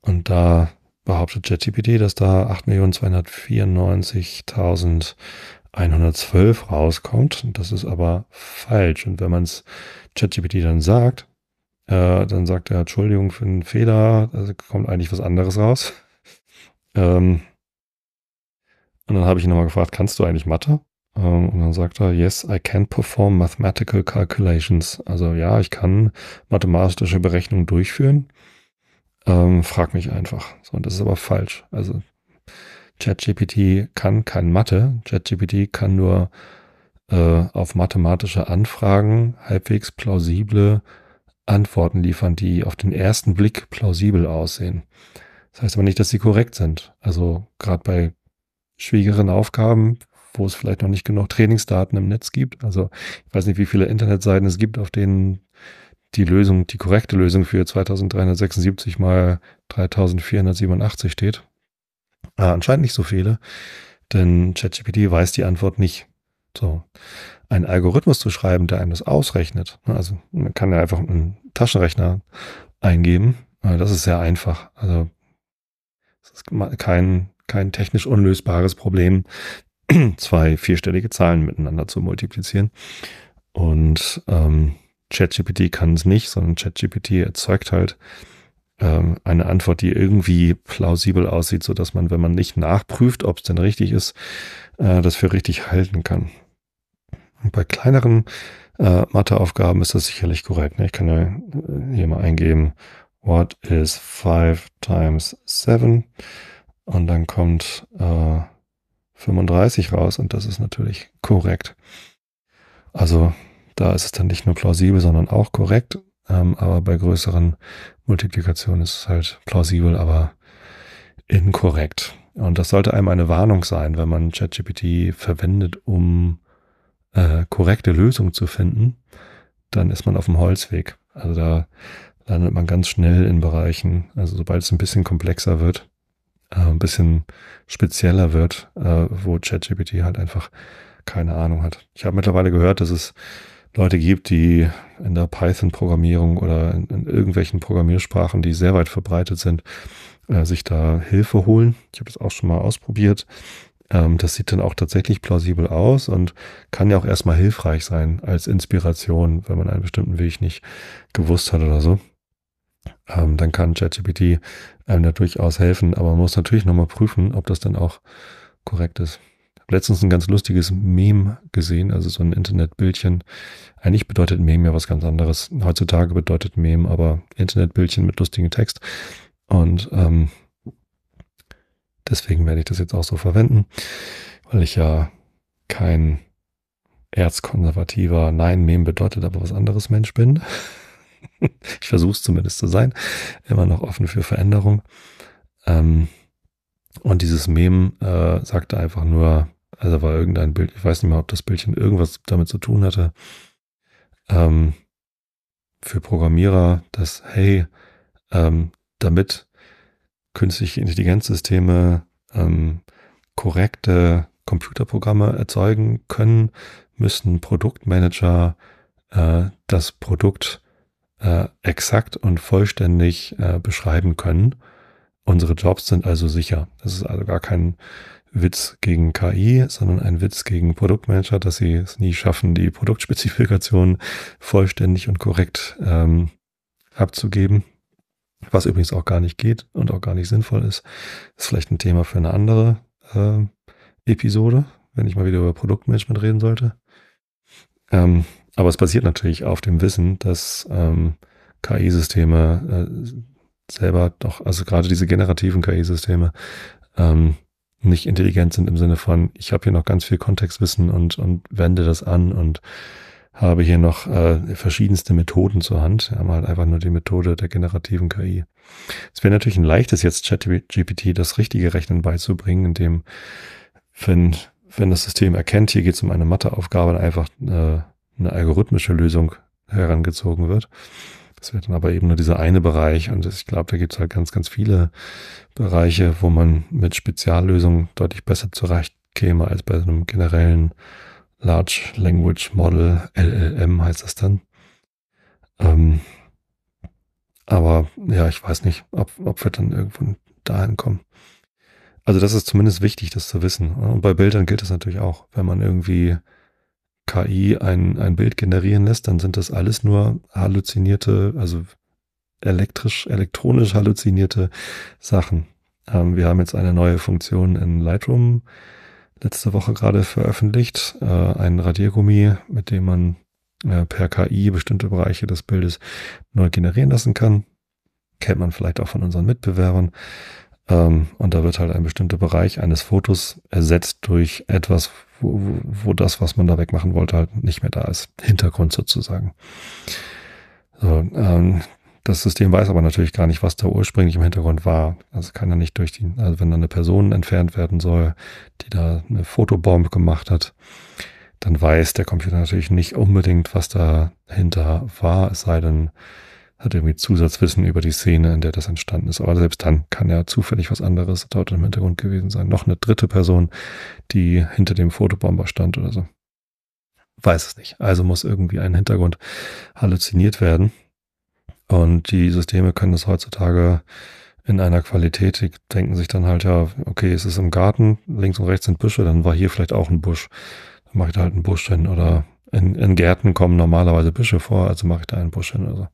und da behauptet JetGPT, dass da 8.294.112 rauskommt. Das ist aber falsch. Und wenn man es ChatGPT dann sagt, äh, dann sagt er, Entschuldigung für den Fehler, da kommt eigentlich was anderes raus. ähm, und dann habe ich ihn nochmal gefragt, kannst du eigentlich Mathe? Ähm, und dann sagt er, yes, I can perform mathematical calculations. Also ja, ich kann mathematische Berechnungen durchführen. Ähm, frag mich einfach. So, und das ist aber falsch. Also ChatGPT kann kein Mathe. ChatGPT kann nur äh, auf mathematische Anfragen halbwegs plausible Antworten liefern, die auf den ersten Blick plausibel aussehen. Das heißt aber nicht, dass sie korrekt sind. Also gerade bei schwierigeren Aufgaben wo es vielleicht noch nicht genug Trainingsdaten im Netz gibt. Also ich weiß nicht, wie viele Internetseiten es gibt, auf denen die Lösung, die korrekte Lösung für 2376 mal 3487 steht. Äh, anscheinend nicht so viele, denn ChatGPT weiß die Antwort nicht. So, einen Algorithmus zu schreiben, der einem das ausrechnet. Ne, also man kann ja einfach einen Taschenrechner eingeben. Äh, das ist sehr einfach. Also es ist kein, kein technisch unlösbares Problem, zwei vierstellige Zahlen miteinander zu multiplizieren. Und ähm, ChatGPT kann es nicht, sondern ChatGPT erzeugt halt ähm, eine Antwort, die irgendwie plausibel aussieht, so dass man, wenn man nicht nachprüft, ob es denn richtig ist, äh, das für richtig halten kann. Und bei kleineren äh, Matheaufgaben ist das sicherlich korrekt. Ne? Ich kann ja äh, hier mal eingeben, what is 5 times 7? Und dann kommt äh, 35 raus und das ist natürlich korrekt. Also da ist es dann nicht nur plausibel, sondern auch korrekt. Ähm, aber bei größeren Multiplikationen ist es halt plausibel, aber inkorrekt. Und das sollte einem eine Warnung sein, wenn man ChatGPT verwendet, um äh, korrekte Lösungen zu finden, dann ist man auf dem Holzweg. Also da landet man ganz schnell in Bereichen, also sobald es ein bisschen komplexer wird, äh, ein bisschen spezieller wird, äh, wo ChatGPT halt einfach keine Ahnung hat. Ich habe mittlerweile gehört, dass es Leute gibt, die in der Python-Programmierung oder in, in, irgendwelchen Programmiersprachen, die sehr weit verbreitet sind, äh, sich da Hilfe holen. Ich habe das auch schon mal ausprobiert. Ähm, das sieht dann auch tatsächlich plausibel aus und kann ja auch erstmal hilfreich sein als Inspiration, wenn man einen bestimmten Weg nicht gewusst hat oder so ähm, dann kann ChatGPT einem da durchaus helfen, aber man muss natürlich nochmal prüfen, ob das dann auch korrekt ist. Ich habe letztens ein ganz lustiges Meme gesehen, also so ein Internetbildchen. Eigentlich bedeutet Meme ja was ganz anderes. Heutzutage bedeutet Meme aber Internetbildchen mit lustigem Text. Und ähm, deswegen werde ich das jetzt auch so verwenden, weil ich ja kein erzkonservativer, nein, Meme bedeutet aber was anderes Mensch bin. ich versuche es zumindest zu sein. Immer noch offen für Veränderung. Ähm, und dieses Mem äh, sagte einfach nur, also war irgendein Bild, ich weiß nicht mehr, ob das Bildchen irgendwas damit zu tun hatte. Ähm, für Programmierer, dass, hey, ähm, damit künstliche Intelligenzsysteme ähm, korrekte Computerprogramme erzeugen können, müssen Produktmanager äh, das Produkt äh, exakt und vollständig äh, beschreiben können. Unsere Jobs sind also sicher. Das ist also gar kein Witz gegen KI, sondern ein Witz gegen Produktmanager, dass sie es nie schaffen, die Produktspezifikationen vollständig und korrekt ähm, abzugeben. Was übrigens auch gar nicht geht und auch gar nicht sinnvoll ist. Ist vielleicht ein Thema für eine andere äh, Episode, wenn ich mal wieder über Produktmanagement reden sollte. Ähm, aber es basiert natürlich auf dem Wissen, dass ähm, KI-Systeme äh, selber doch, also gerade diese generativen KI-Systeme, ähm, nicht intelligent sind im Sinne von, ich habe hier noch ganz viel Kontextwissen und, und wende das an und habe hier noch äh, verschiedenste Methoden zur Hand. Wir haben halt einfach nur die Methode der generativen KI. Es wäre natürlich ein leichtes, jetzt ChatGPT das richtige Rechnen beizubringen, indem, wenn, wenn das System erkennt, hier geht es um eine Matheaufgabe, einfach äh, eine algorithmische Lösung herangezogen wird. Das wäre dann aber eben nur dieser eine Bereich. Und ich glaube, da gibt es halt ganz, ganz viele Bereiche, wo man mit Speziallösungen deutlich besser zurechtkäme als bei einem generellen Large Language Model, LLM heißt das dann. Ähm, aber ja, ich weiß nicht, ob, ob wir dann irgendwann dahin kommen. Also das ist zumindest wichtig, das zu wissen. Und bei Bildern gilt das natürlich auch, wenn man irgendwie KI ein, ein Bild generieren lässt, dann sind das alles nur halluzinierte, also elektrisch, elektronisch halluzinierte Sachen. Ähm, wir haben jetzt eine neue Funktion in Lightroom letzte Woche gerade veröffentlicht, äh, ein Radiergummi, mit dem man äh, per KI bestimmte Bereiche des Bildes neu generieren lassen kann. Kennt man vielleicht auch von unseren Mitbewerbern. Ähm, und da wird halt ein bestimmter Bereich eines Fotos ersetzt durch etwas, wo, wo das, was man da wegmachen wollte, halt nicht mehr da ist. Hintergrund sozusagen. So, ähm, das System weiß aber natürlich gar nicht, was da ursprünglich im Hintergrund war. Also kann er nicht durch die, also wenn da eine Person entfernt werden soll, die da eine Fotobomb gemacht hat, dann weiß der Computer natürlich nicht unbedingt, was dahinter war, es sei denn, hat irgendwie Zusatzwissen über die Szene, in der das entstanden ist. Aber selbst dann kann ja zufällig was anderes dort im Hintergrund gewesen sein. Noch eine dritte Person, die hinter dem Fotobomber stand oder so. Weiß es nicht. Also muss irgendwie ein Hintergrund halluziniert werden. Und die Systeme können das heutzutage in einer Qualität, die denken sich dann halt ja, okay, es ist im Garten, links und rechts sind Büsche, dann war hier vielleicht auch ein Busch. Dann mache ich da halt einen Busch hin oder in, in Gärten kommen normalerweise Büsche vor, also mache ich da einen Busch hin oder so.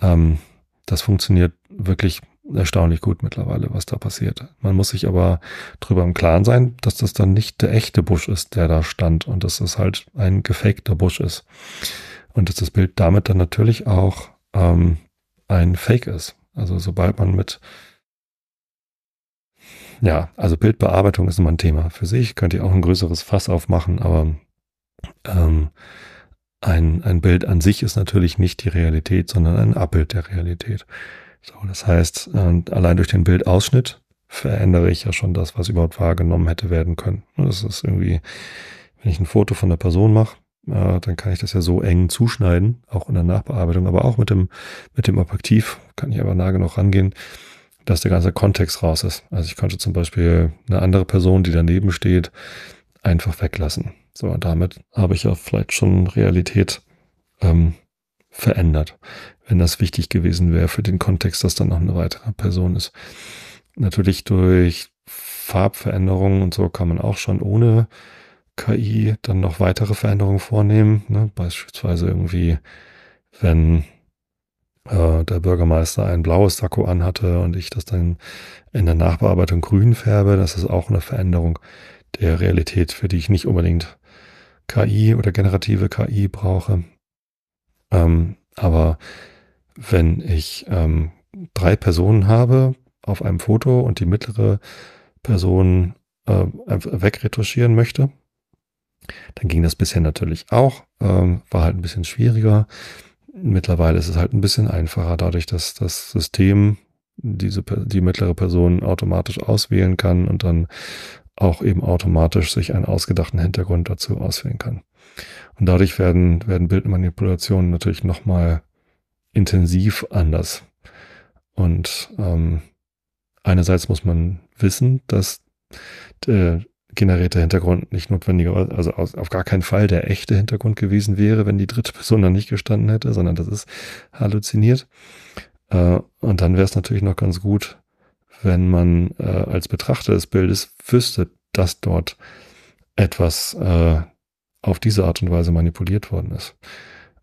Ähm, das funktioniert wirklich erstaunlich gut mittlerweile, was da passiert. Man muss sich aber drüber im Klaren sein, dass das dann nicht der echte Busch ist, der da stand und dass das halt ein gefakter Busch ist. Und dass das Bild damit dann natürlich auch ähm, ein Fake ist. Also sobald man mit ja, also Bildbearbeitung ist immer ein Thema für sich, könnt ihr auch ein größeres Fass aufmachen, aber ähm, ein, ein Bild an sich ist natürlich nicht die Realität, sondern ein Abbild der Realität. So, das heißt, allein durch den Bildausschnitt verändere ich ja schon das, was überhaupt wahrgenommen hätte werden können. Das ist irgendwie, wenn ich ein Foto von der Person mache, äh, dann kann ich das ja so eng zuschneiden, auch in der Nachbearbeitung, aber auch mit dem, mit dem Objektiv kann ich aber nah genug rangehen, dass der ganze Kontext raus ist. Also ich könnte zum Beispiel eine andere Person, die daneben steht, einfach weglassen. So, damit habe ich ja vielleicht schon Realität ähm, verändert, wenn das wichtig gewesen wäre für den Kontext, dass dann noch eine weitere Person ist. Natürlich durch Farbveränderungen und so kann man auch schon ohne KI dann noch weitere Veränderungen vornehmen. Ne? Beispielsweise irgendwie, wenn äh, der Bürgermeister ein blaues Sakko anhatte und ich das dann in der Nachbearbeitung grün färbe, das ist auch eine Veränderung der Realität, für die ich nicht unbedingt KI oder generative KI brauche. Ähm, aber wenn ich ähm, drei Personen habe auf einem Foto und die mittlere Person äh, wegretuschieren möchte, dann ging das bisher natürlich auch, ähm, war halt ein bisschen schwieriger. Mittlerweile ist es halt ein bisschen einfacher, dadurch, dass das System diese, die mittlere Person automatisch auswählen kann und dann auch eben automatisch sich einen ausgedachten Hintergrund dazu auswählen kann. Und dadurch werden, werden Bildmanipulationen natürlich nochmal intensiv anders. Und ähm, einerseits muss man wissen, dass der äh, generierte Hintergrund nicht notwendigerweise, also auf gar keinen Fall der echte Hintergrund gewesen wäre, wenn die dritte Person da nicht gestanden hätte, sondern das ist halluziniert. Äh, und dann wäre es natürlich noch ganz gut, wenn man äh, als Betrachter des Bildes wüsste, dass dort etwas äh, auf diese Art und Weise manipuliert worden ist.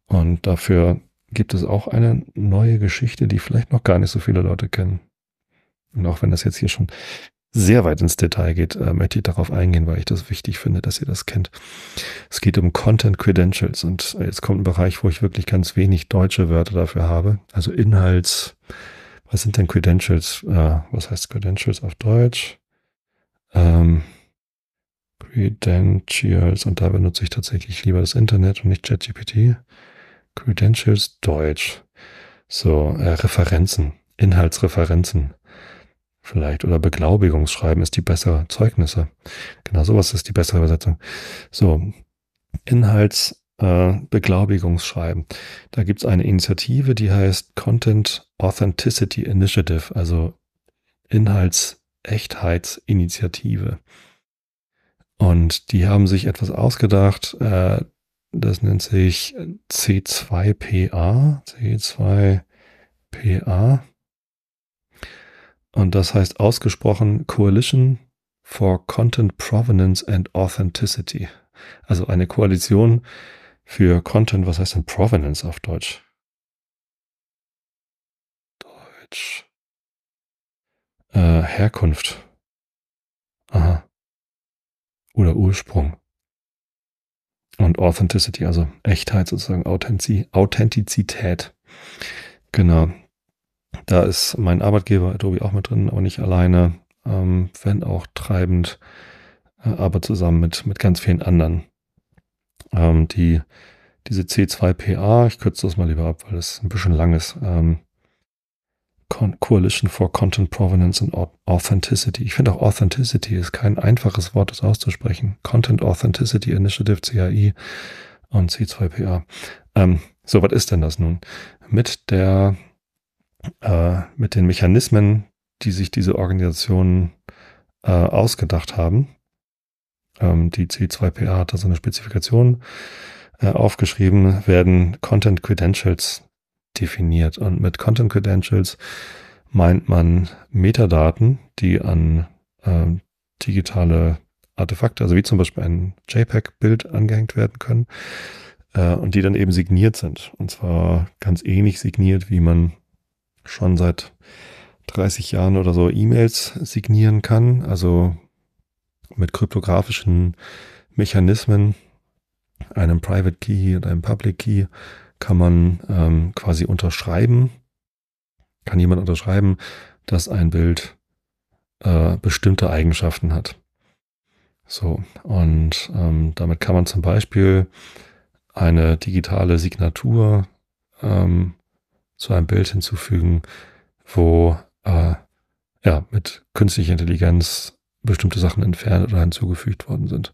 Und dafür gibt es auch eine neue Geschichte, die vielleicht noch gar nicht so viele Leute kennen. Und auch wenn das jetzt hier schon sehr weit ins Detail geht, äh, möchte ich darauf eingehen, weil ich das wichtig finde, dass ihr das kennt. Es geht um Content Credentials und äh, jetzt kommt ein Bereich, wo ich wirklich ganz wenig deutsche Wörter dafür habe. Also Inhalts, äh, was sind denn Credentials? Äh, was heißt Credentials auf Deutsch? Ähm, Credentials, und da benutze ich tatsächlich lieber das Internet und nicht ChatGPT. Credentials Deutsch. So, äh, Referenzen, Inhaltsreferenzen vielleicht oder Beglaubigungsschreiben ist die bessere Zeugnisse. Genau sowas ist die bessere Übersetzung. So, Inhalts, äh, Beglaubigungsschreiben. Da gibt es eine Initiative, die heißt Content Authenticity Initiative, also Inhaltsechtheitsinitiative. Und die haben sich etwas ausgedacht, äh, das nennt sich C2PA, C2PA. Und das heißt ausgesprochen Coalition for Content Provenance and Authenticity. Also eine Koalition für Content, was heißt denn Provenance auf Deutsch? Deutsch. Äh, Herkunft. Aha. Oder Ursprung. Und Authenticity, also Echtheit sozusagen, Authentiz Authentizität. Genau. Da ist mein Arbeitgeber Adobe auch mit drin, aber nicht alleine, ähm, wenn auch treibend, äh, aber zusammen mit, mit ganz vielen anderen ähm, die, diese C2PA, ich kürze das mal lieber ab, weil das ein bisschen lang ist. Ähm, Coalition for Content Provenance and Authenticity. Ich finde auch Authenticity ist kein einfaches Wort, das auszusprechen. Content Authenticity Initiative, CAI und C2PA. Ähm, so, was ist denn das nun? Mit der, äh, mit den Mechanismen, die sich diese Organisationen äh, ausgedacht haben, ähm, die C2PA hat da so eine Spezifikation äh, aufgeschrieben, werden Content Credentials definiert. Und mit Content Credentials meint man Metadaten, die an äh, digitale Artefakte, also wie zum Beispiel ein JPEG-Bild angehängt werden können äh, und die dann eben signiert sind. Und zwar ganz ähnlich signiert, wie man schon seit 30 Jahren oder so E-Mails signieren kann. Also mit kryptografischen Mechanismen, einem Private Key und einem Public Key, kann man ähm, quasi unterschreiben, kann jemand unterschreiben, dass ein Bild äh, bestimmte Eigenschaften hat. So, und ähm, damit kann man zum Beispiel eine digitale Signatur ähm, zu einem Bild hinzufügen, wo äh, ja, mit künstlicher Intelligenz bestimmte Sachen entfernt oder hinzugefügt worden sind.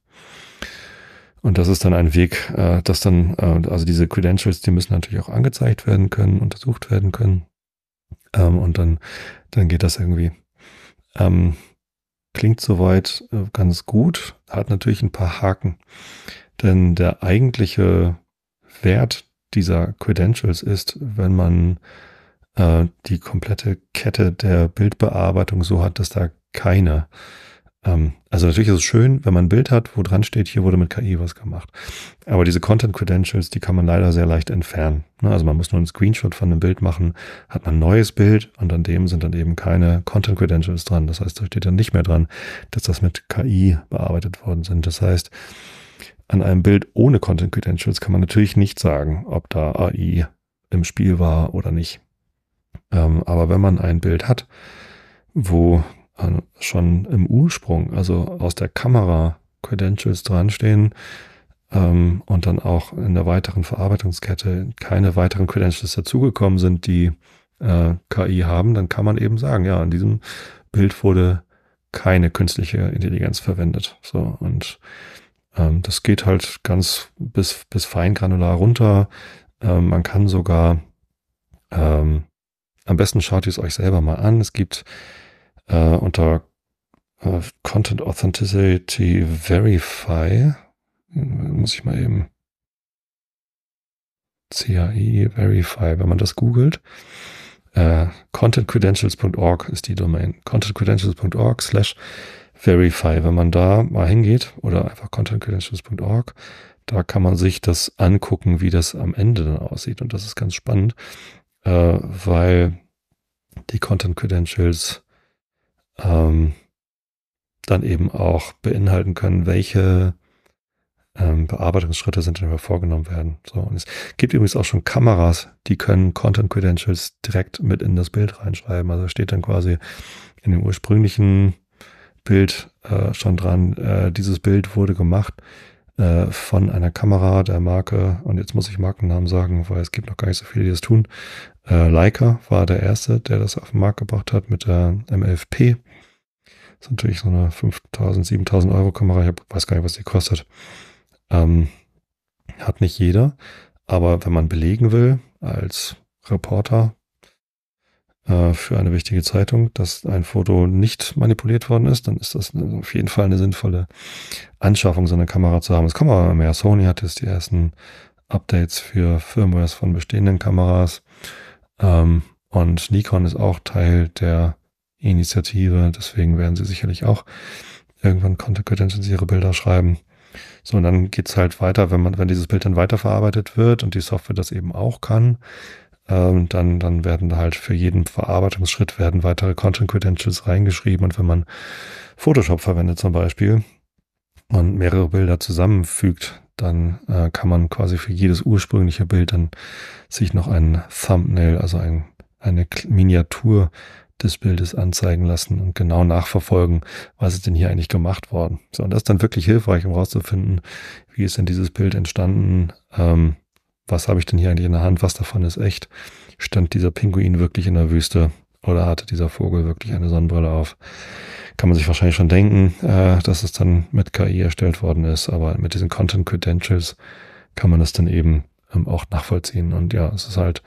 Und das ist dann ein Weg, äh, dass dann, äh, also diese Credentials, die müssen natürlich auch angezeigt werden können, untersucht werden können. Ähm, und dann, dann geht das irgendwie. Ähm, klingt soweit äh, ganz gut, hat natürlich ein paar Haken. Denn der eigentliche Wert dieser Credentials ist, wenn man äh, die komplette Kette der Bildbearbeitung so hat, dass da keine ähm, also natürlich ist es schön, wenn man ein Bild hat, wo dran steht, hier wurde mit KI was gemacht. Aber diese Content Credentials, die kann man leider sehr leicht entfernen. Ne? Also man muss nur einen Screenshot von einem Bild machen, hat man ein neues Bild und an dem sind dann eben keine Content Credentials dran. Das heißt, da steht dann nicht mehr dran, dass das mit KI bearbeitet worden sind. Das heißt, an einem Bild ohne Content Credentials kann man natürlich nicht sagen, ob da AI im Spiel war oder nicht. Ähm, aber wenn man ein Bild hat, wo schon im Ursprung, also aus der Kamera Credentials dranstehen ähm, und dann auch in der weiteren Verarbeitungskette keine weiteren Credentials dazugekommen sind, die äh, KI haben, dann kann man eben sagen, ja, in diesem Bild wurde keine künstliche Intelligenz verwendet. So und ähm, das geht halt ganz bis bis feingranular runter. Ähm, man kann sogar ähm, am besten schaut ihr es euch selber mal an. Es gibt äh, unter äh, Content Authenticity Verify, hm, muss ich mal eben CAI Verify, wenn man das googelt, äh, contentcredentials.org ist die Domain, contentcredentials.org slash Verify. Wenn man da mal hingeht oder einfach contentcredentials.org, da kann man sich das angucken, wie das am Ende dann aussieht. Und das ist ganz spannend, äh, weil die Content Credentials ähm, dann eben auch beinhalten können, welche ähm, Bearbeitungsschritte sind denn vorgenommen werden. So, und es gibt übrigens auch schon Kameras, die können Content Credentials direkt mit in das Bild reinschreiben. Also steht dann quasi in dem ursprünglichen Bild äh, schon dran, äh, dieses Bild wurde gemacht äh, von einer Kamera der Marke, und jetzt muss ich Markennamen sagen, weil es gibt noch gar nicht so viele, die das tun, äh, Leica war der erste, der das auf den Markt gebracht hat mit der M11P. Das ist natürlich so eine 5000, 7000 Euro Kamera. Ich hab, weiß gar nicht, was die kostet. Ähm, hat nicht jeder. Aber wenn man belegen will, als Reporter äh, für eine wichtige Zeitung, dass ein Foto nicht manipuliert worden ist, dann ist das auf jeden Fall eine sinnvolle Anschaffung, so eine Kamera zu haben. Es kommen aber mehr. Sony hat jetzt die ersten Updates für Firmwares von bestehenden Kameras. Ähm, und Nikon ist auch Teil der Initiative, deswegen werden sie sicherlich auch irgendwann Content Credentials ihre Bilder schreiben. So, und dann geht's halt weiter, wenn man, wenn dieses Bild dann weiterverarbeitet wird und die Software das eben auch kann, ähm, dann, dann werden halt für jeden Verarbeitungsschritt werden weitere Content Credentials reingeschrieben. Und wenn man Photoshop verwendet zum Beispiel und mehrere Bilder zusammenfügt, dann äh, kann man quasi für jedes ursprüngliche Bild dann sich noch ein Thumbnail, also ein, eine Miniatur des Bildes anzeigen lassen und genau nachverfolgen, was ist denn hier eigentlich gemacht worden. So, und das ist dann wirklich hilfreich, um herauszufinden, wie ist denn dieses Bild entstanden, ähm, was habe ich denn hier eigentlich in der Hand, was davon ist echt, stand dieser Pinguin wirklich in der Wüste oder hatte dieser Vogel wirklich eine Sonnenbrille auf. Kann man sich wahrscheinlich schon denken, äh, dass es dann mit KI erstellt worden ist, aber mit diesen Content Credentials kann man das dann eben ähm, auch nachvollziehen. Und ja, es ist halt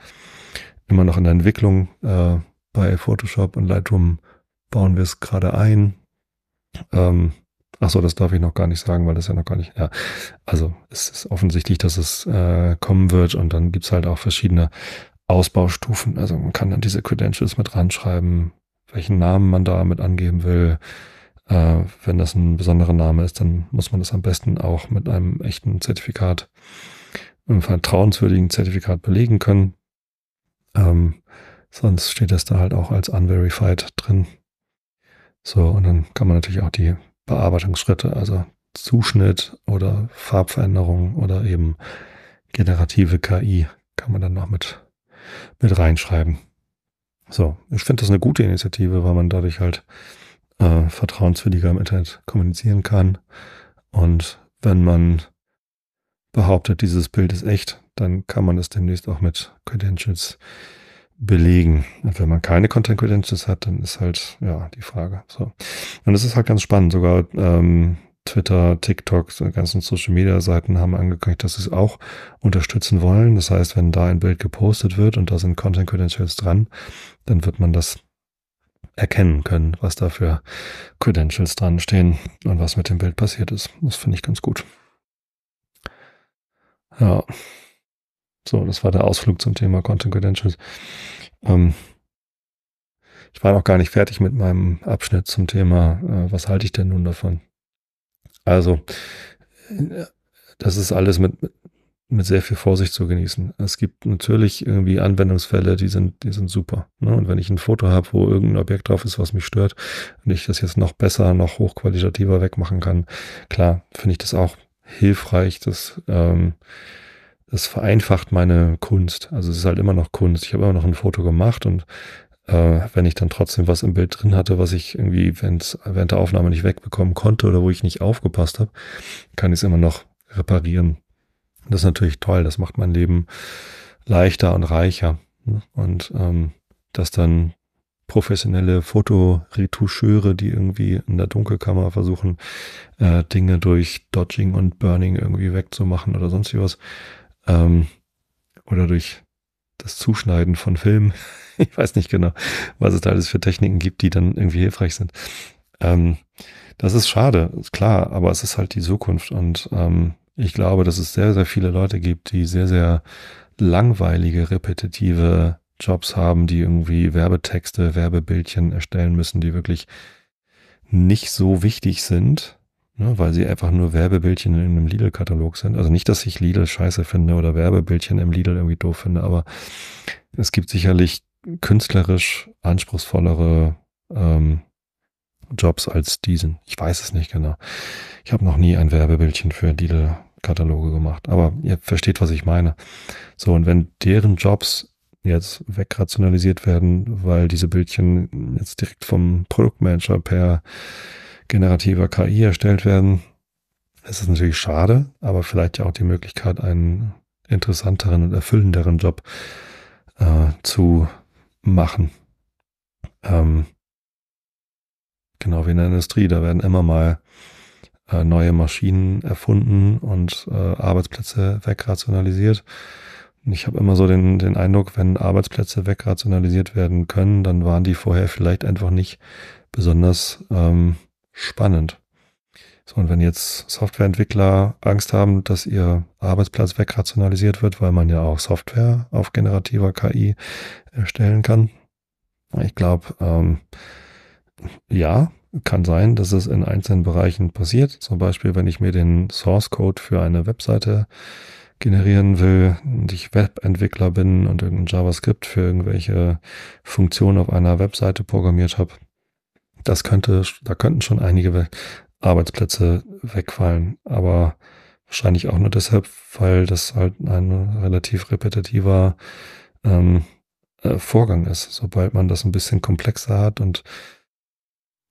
immer noch in der Entwicklung. Äh, bei Photoshop und Lightroom bauen wir es gerade ein. Ähm, Ach so, das darf ich noch gar nicht sagen, weil das ja noch gar nicht. Ja, also es ist offensichtlich, dass es äh, kommen wird und dann gibt's halt auch verschiedene Ausbaustufen. Also man kann dann diese Credentials mit ranschreiben, welchen Namen man damit angeben will. Äh, wenn das ein besonderer Name ist, dann muss man das am besten auch mit einem echten Zertifikat, einem vertrauenswürdigen Zertifikat belegen können. Ähm, sonst steht das da halt auch als unverified drin. So, und dann kann man natürlich auch die Bearbeitungsschritte, also Zuschnitt oder Farbveränderung oder eben generative KI, kann man dann noch mit, mit reinschreiben. So, ich finde das eine gute Initiative, weil man dadurch halt äh, vertrauenswürdiger im Internet kommunizieren kann. Und wenn man behauptet, dieses Bild ist echt, dann kann man das demnächst auch mit Credentials belegen. Und wenn man keine Content Credentials hat, dann ist halt, ja, die Frage. So. Und das ist halt ganz spannend. Sogar ähm, Twitter, TikTok, so ganzen Social Media Seiten haben angekündigt, dass sie es auch unterstützen wollen. Das heißt, wenn da ein Bild gepostet wird und da sind Content Credentials dran, dann wird man das erkennen können, was da für Credentials dran stehen und was mit dem Bild passiert ist. Das finde ich ganz gut. Ja. So, das war der Ausflug zum Thema Content Credentials. Ähm, ich war noch gar nicht fertig mit meinem Abschnitt zum Thema, äh, was halte ich denn nun davon? Also, das ist alles mit, mit sehr viel Vorsicht zu genießen. Es gibt natürlich irgendwie Anwendungsfälle, die sind, die sind super. Ne? Und wenn ich ein Foto habe, wo irgendein Objekt drauf ist, was mich stört, und ich das jetzt noch besser, noch hochqualitativer wegmachen kann, klar, finde ich das auch hilfreich. Das, ähm, das vereinfacht meine Kunst. Also es ist halt immer noch Kunst. Ich habe immer noch ein Foto gemacht und äh, wenn ich dann trotzdem was im Bild drin hatte, was ich irgendwie wenn's, während der Aufnahme nicht wegbekommen konnte oder wo ich nicht aufgepasst habe, kann ich es immer noch reparieren. Das ist natürlich toll, das macht mein Leben leichter und reicher. Ne? Und ähm, dass dann professionelle Fotoretoucheure, die irgendwie in der Dunkelkammer versuchen, äh, Dinge durch Dodging und Burning irgendwie wegzumachen oder sonst wie was. Ähm, oder durch das Zuschneiden von Filmen. Ich weiß nicht genau, was es da alles für Techniken gibt, die dann irgendwie hilfreich sind. Ähm, das ist schade, ist klar, aber es ist halt die Zukunft und ähm, ich glaube, dass es sehr, sehr viele Leute gibt, die sehr, sehr langweilige, repetitive Jobs haben, die irgendwie Werbetexte, Werbebildchen erstellen müssen, die wirklich nicht so wichtig sind Ne, weil sie einfach nur Werbebildchen in einem Lidl-Katalog sind. Also nicht, dass ich Lidl scheiße finde oder Werbebildchen im Lidl irgendwie doof finde, aber es gibt sicherlich künstlerisch anspruchsvollere ähm, Jobs als diesen. Ich weiß es nicht genau. Ich habe noch nie ein Werbebildchen für Lidl-Kataloge gemacht, aber ihr versteht, was ich meine. So, und wenn deren Jobs jetzt wegrationalisiert werden, weil diese Bildchen jetzt direkt vom Produktmanager per generativer KI erstellt werden. Es ist natürlich schade, aber vielleicht ja auch die Möglichkeit, einen interessanteren und erfüllenderen Job äh, zu machen. Ähm, genau wie in der Industrie, da werden immer mal äh, neue Maschinen erfunden und äh, Arbeitsplätze wegrationalisiert. Und ich habe immer so den, den Eindruck, wenn Arbeitsplätze wegrationalisiert werden können, dann waren die vorher vielleicht einfach nicht besonders ähm, spannend. So, und wenn jetzt Softwareentwickler Angst haben, dass ihr Arbeitsplatz wegrationalisiert wird, weil man ja auch Software auf generativer KI erstellen kann, ich glaube, ähm, ja, kann sein, dass es in einzelnen Bereichen passiert. Zum Beispiel, wenn ich mir den Source Code für eine Webseite generieren will und ich Webentwickler bin und irgendein JavaScript für irgendwelche Funktionen auf einer Webseite programmiert habe, das könnte, da könnten schon einige Arbeitsplätze wegfallen, aber wahrscheinlich auch nur deshalb, weil das halt ein relativ repetitiver ähm, äh, Vorgang ist. Sobald man das ein bisschen komplexer hat und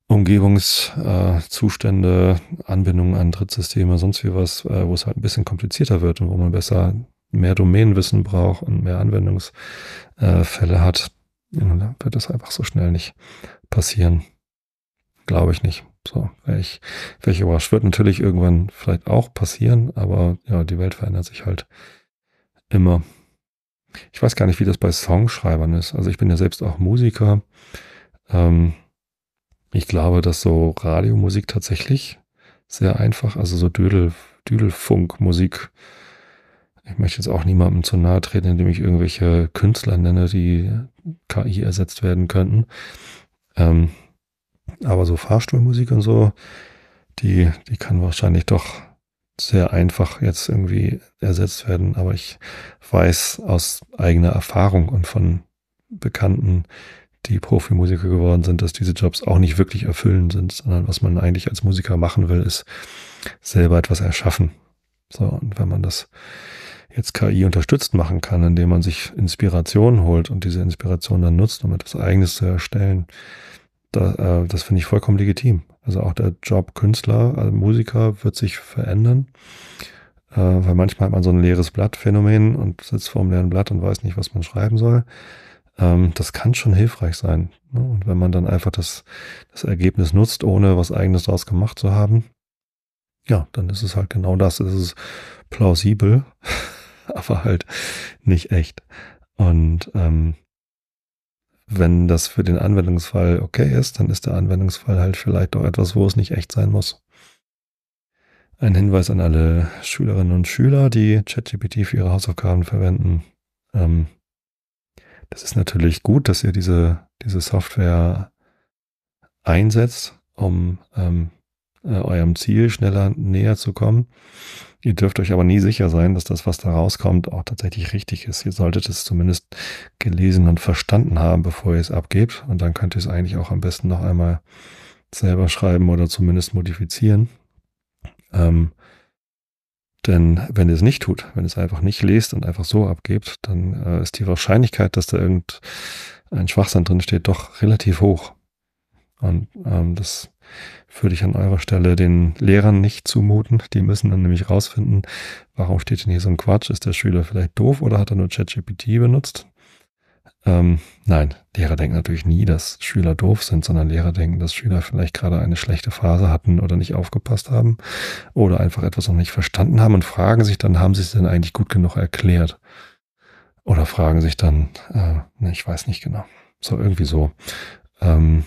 Umgebungszustände, äh, Anbindungen an Drittsysteme, sonst wie was, äh, wo es halt ein bisschen komplizierter wird und wo man besser mehr Domänenwissen braucht und mehr Anwendungsfälle hat, dann wird das einfach so schnell nicht passieren. Glaube ich nicht. So, wäre ich, wär überrascht. Wird natürlich irgendwann vielleicht auch passieren, aber ja, die Welt verändert sich halt immer. Ich weiß gar nicht, wie das bei Songschreibern ist. Also ich bin ja selbst auch Musiker. Ähm, ich glaube, dass so Radiomusik tatsächlich sehr einfach, also so Dödel, Düdelfunkmusik. Ich möchte jetzt auch niemandem zu nahe treten, indem ich irgendwelche Künstler nenne, die KI ersetzt werden könnten. Ähm, aber so Fahrstuhlmusik und so, die, die kann wahrscheinlich doch sehr einfach jetzt irgendwie ersetzt werden. Aber ich weiß aus eigener Erfahrung und von Bekannten, die Profimusiker geworden sind, dass diese Jobs auch nicht wirklich erfüllend sind, sondern was man eigentlich als Musiker machen will, ist selber etwas erschaffen. So, und wenn man das jetzt KI unterstützt machen kann, indem man sich Inspiration holt und diese Inspiration dann nutzt, um etwas Eigenes zu erstellen, da, äh, das finde ich vollkommen legitim. Also auch der Job Künstler, also Musiker wird sich verändern, äh, weil manchmal hat man so ein leeres Blattphänomen und sitzt vor einem leeren Blatt und weiß nicht, was man schreiben soll. Ähm, das kann schon hilfreich sein. Ne? Und wenn man dann einfach das, das Ergebnis nutzt, ohne was eigenes daraus gemacht zu haben, ja, dann ist es halt genau das. Es ist plausibel, aber halt nicht echt. Und ähm, wenn das für den Anwendungsfall okay ist, dann ist der Anwendungsfall halt vielleicht auch etwas, wo es nicht echt sein muss. Ein Hinweis an alle Schülerinnen und Schüler, die ChatGPT für ihre Hausaufgaben verwenden. Ähm, das ist natürlich gut, dass ihr diese, diese Software einsetzt, um ähm, äh, eurem Ziel schneller näher zu kommen. Ihr dürft euch aber nie sicher sein, dass das, was da rauskommt, auch tatsächlich richtig ist. Ihr solltet es zumindest gelesen und verstanden haben, bevor ihr es abgebt. Und dann könnt ihr es eigentlich auch am besten noch einmal selber schreiben oder zumindest modifizieren. Ähm, denn wenn ihr es nicht tut, wenn ihr es einfach nicht lest und einfach so abgebt, dann äh, ist die Wahrscheinlichkeit, dass da irgendein Schwachsinn drin steht, doch relativ hoch. Und ähm, das würde ich an eurer Stelle den Lehrern nicht zumuten. Die müssen dann nämlich rausfinden, warum steht denn hier so ein Quatsch? Ist der Schüler vielleicht doof oder hat er nur ChatGPT benutzt? Ähm, nein, Lehrer denken natürlich nie, dass Schüler doof sind, sondern Lehrer denken, dass Schüler vielleicht gerade eine schlechte Phase hatten oder nicht aufgepasst haben oder einfach etwas noch nicht verstanden haben und fragen sich dann, haben sie es denn eigentlich gut genug erklärt? Oder fragen sich dann, äh, ne, ich weiß nicht genau. So, irgendwie so. Ähm,